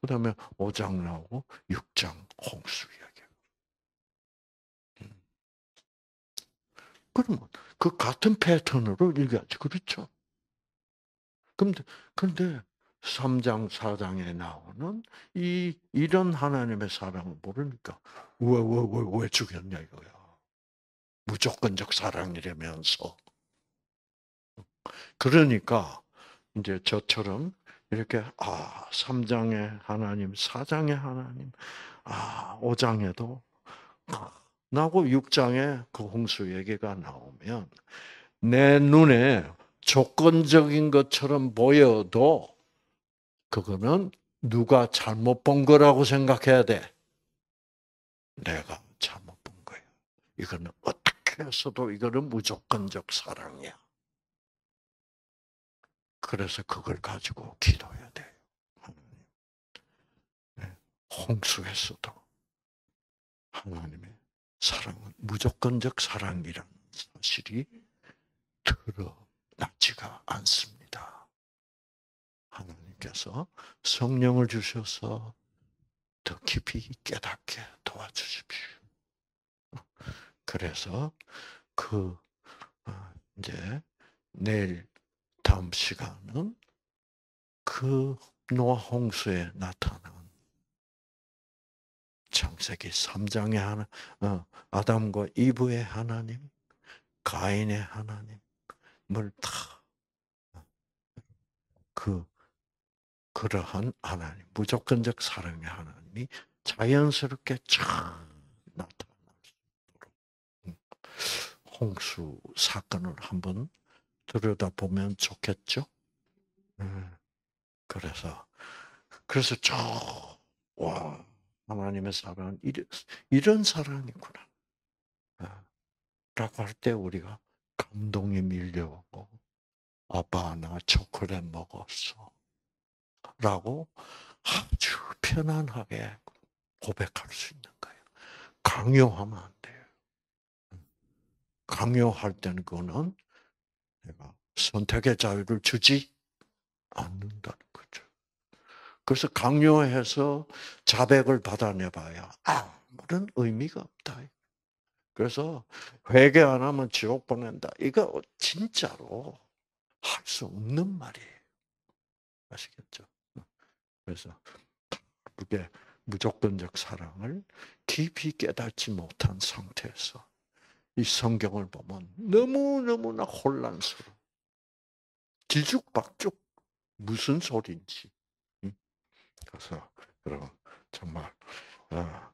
그 다음에 5장 나오고 6장 홍수 이야기. 음. 그러면 그 같은 패턴으로 읽어야지. 그렇죠? 그런데, 그런데 3장, 4장에 나오는 이, 이런 하나님의 사랑을 모르니까, 왜, 왜, 왜, 왜 죽였냐, 이거야. 무조건적 사랑이라면서. 그러니까, 이제 저처럼 이렇게, 아, 3장의 하나님, 4장의 하나님, 아, 5장에도, 아, 나고 6장에 그 홍수 얘기가 나오면, 내 눈에 조건적인 것처럼 보여도, 그거는 누가 잘못 본 거라고 생각해야 돼. 내가 잘못 본 거야. 이거는 어떻게 해서도 이거는 무조건적 사랑이야. 그래서 그걸 가지고 기도해야 돼 네. 홍수에서도 하나님의 사랑은 무조건적 사랑이라는 사실이 드러나지가 않습니다. 하나님께서 성령을 주셔서 더 깊이 깨닫게 도와주십시오. 그래서 그 어, 이제 내일 다음 시간은 그 노아 홍수에 나타난 창세기 3장의 하나, 어, 아담과 이브의 하나님, 가인의 하나님을 다그 어, 그러한 하나님, 무조건적 사랑의 하나님이 자연스럽게 쫙 나타날 수 있도록 음, 홍수 사건을 한번 들여다보면 좋겠죠? 네. 그래서 그래서 쭉와 하나님의 사랑 이런, 이런 사랑이구나 아, 라고 할 때 우리가 감동이 밀려오고 아빠 나 초콜릿 먹었어 라고 아주 편안하게 고백할 수 있는 거예요. 강요하면 안 돼요. 강요할 때는 그거는 내가 선택의 자유를 주지 않는다는 거죠. 그래서 강요해서 자백을 받아내봐야 아무런 의미가 없다. 그래서 회개 안 하면 지옥 보낸다. 이거 진짜로 할 수 없는 말이에요. 아시겠죠? 그래서 그게 무조건적 사랑을 깊이 깨닫지 못한 상태에서 이 성경을 보면 너무너무나 혼란스러워. 뒤죽박죽 무슨 소리인지. 그래서 여러분 정말 아,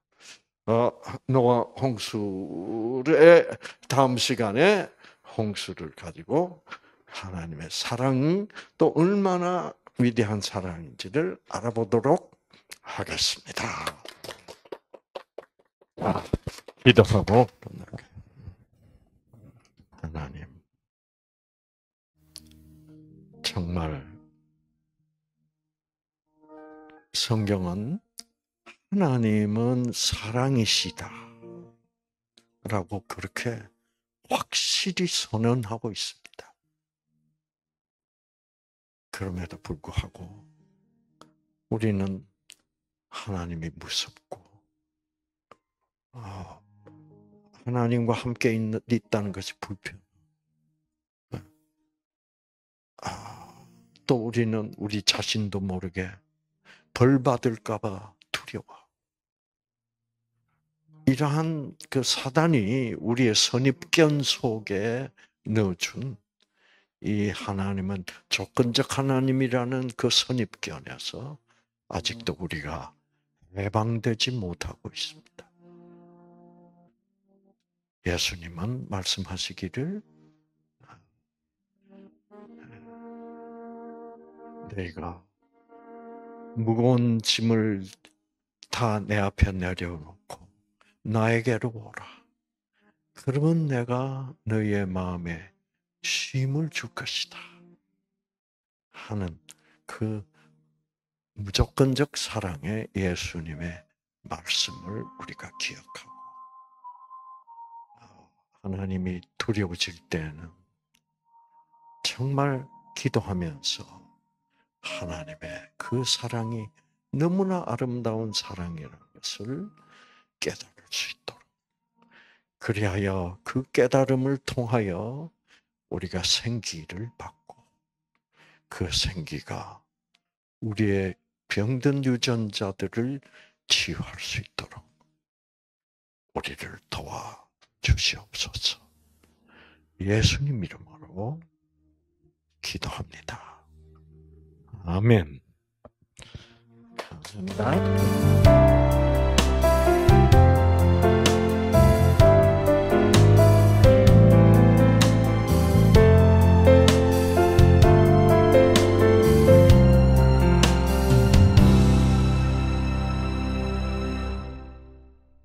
어, 노아 홍수의 다음 시간에 홍수를 가지고 하나님의 사랑 또 얼마나 위대한 사랑인지를 알아보도록 하겠습니다. 아, 기도하고 네. 하나님, 정말 성경은 하나님은 사랑이시다. 라고 그렇게 확실히 선언하고 있습니다. 그럼에도 불구하고 우리는 하나님이 무섭고 어, 하나님과 함께 있다는 것이 불편. 네. 아, 또 우리는 우리 자신도 모르게 벌 받을까봐 두려워. 이러한 그 사단이 우리의 선입견 속에 넣어준 이 하나님은 조건적 하나님이라는 그 선입견에서 아직도 우리가 해방되지 못하고 있습니다. 예수님은 말씀하시기를 내가 무거운 짐을 다 내 앞에 내려놓고 나에게로 오라. 그러면 내가 너희의 마음에 쉼을 줄 것이다. 하는 그 무조건적 사랑의 예수님의 말씀을 우리가 기억하고 하나님이 두려워질 때는 정말 기도하면서 하나님의 그 사랑이 너무나 아름다운 사랑이라는 것을 깨달을 수 있도록 그리하여 그 깨달음을 통하여 우리가 생기를 받고 그 생기가 우리의 병든 유전자들을 치유할 수 있도록 우리를 도와 주시옵소서. 예수님 이름으로 기도합니다. 아멘. 감사합니다.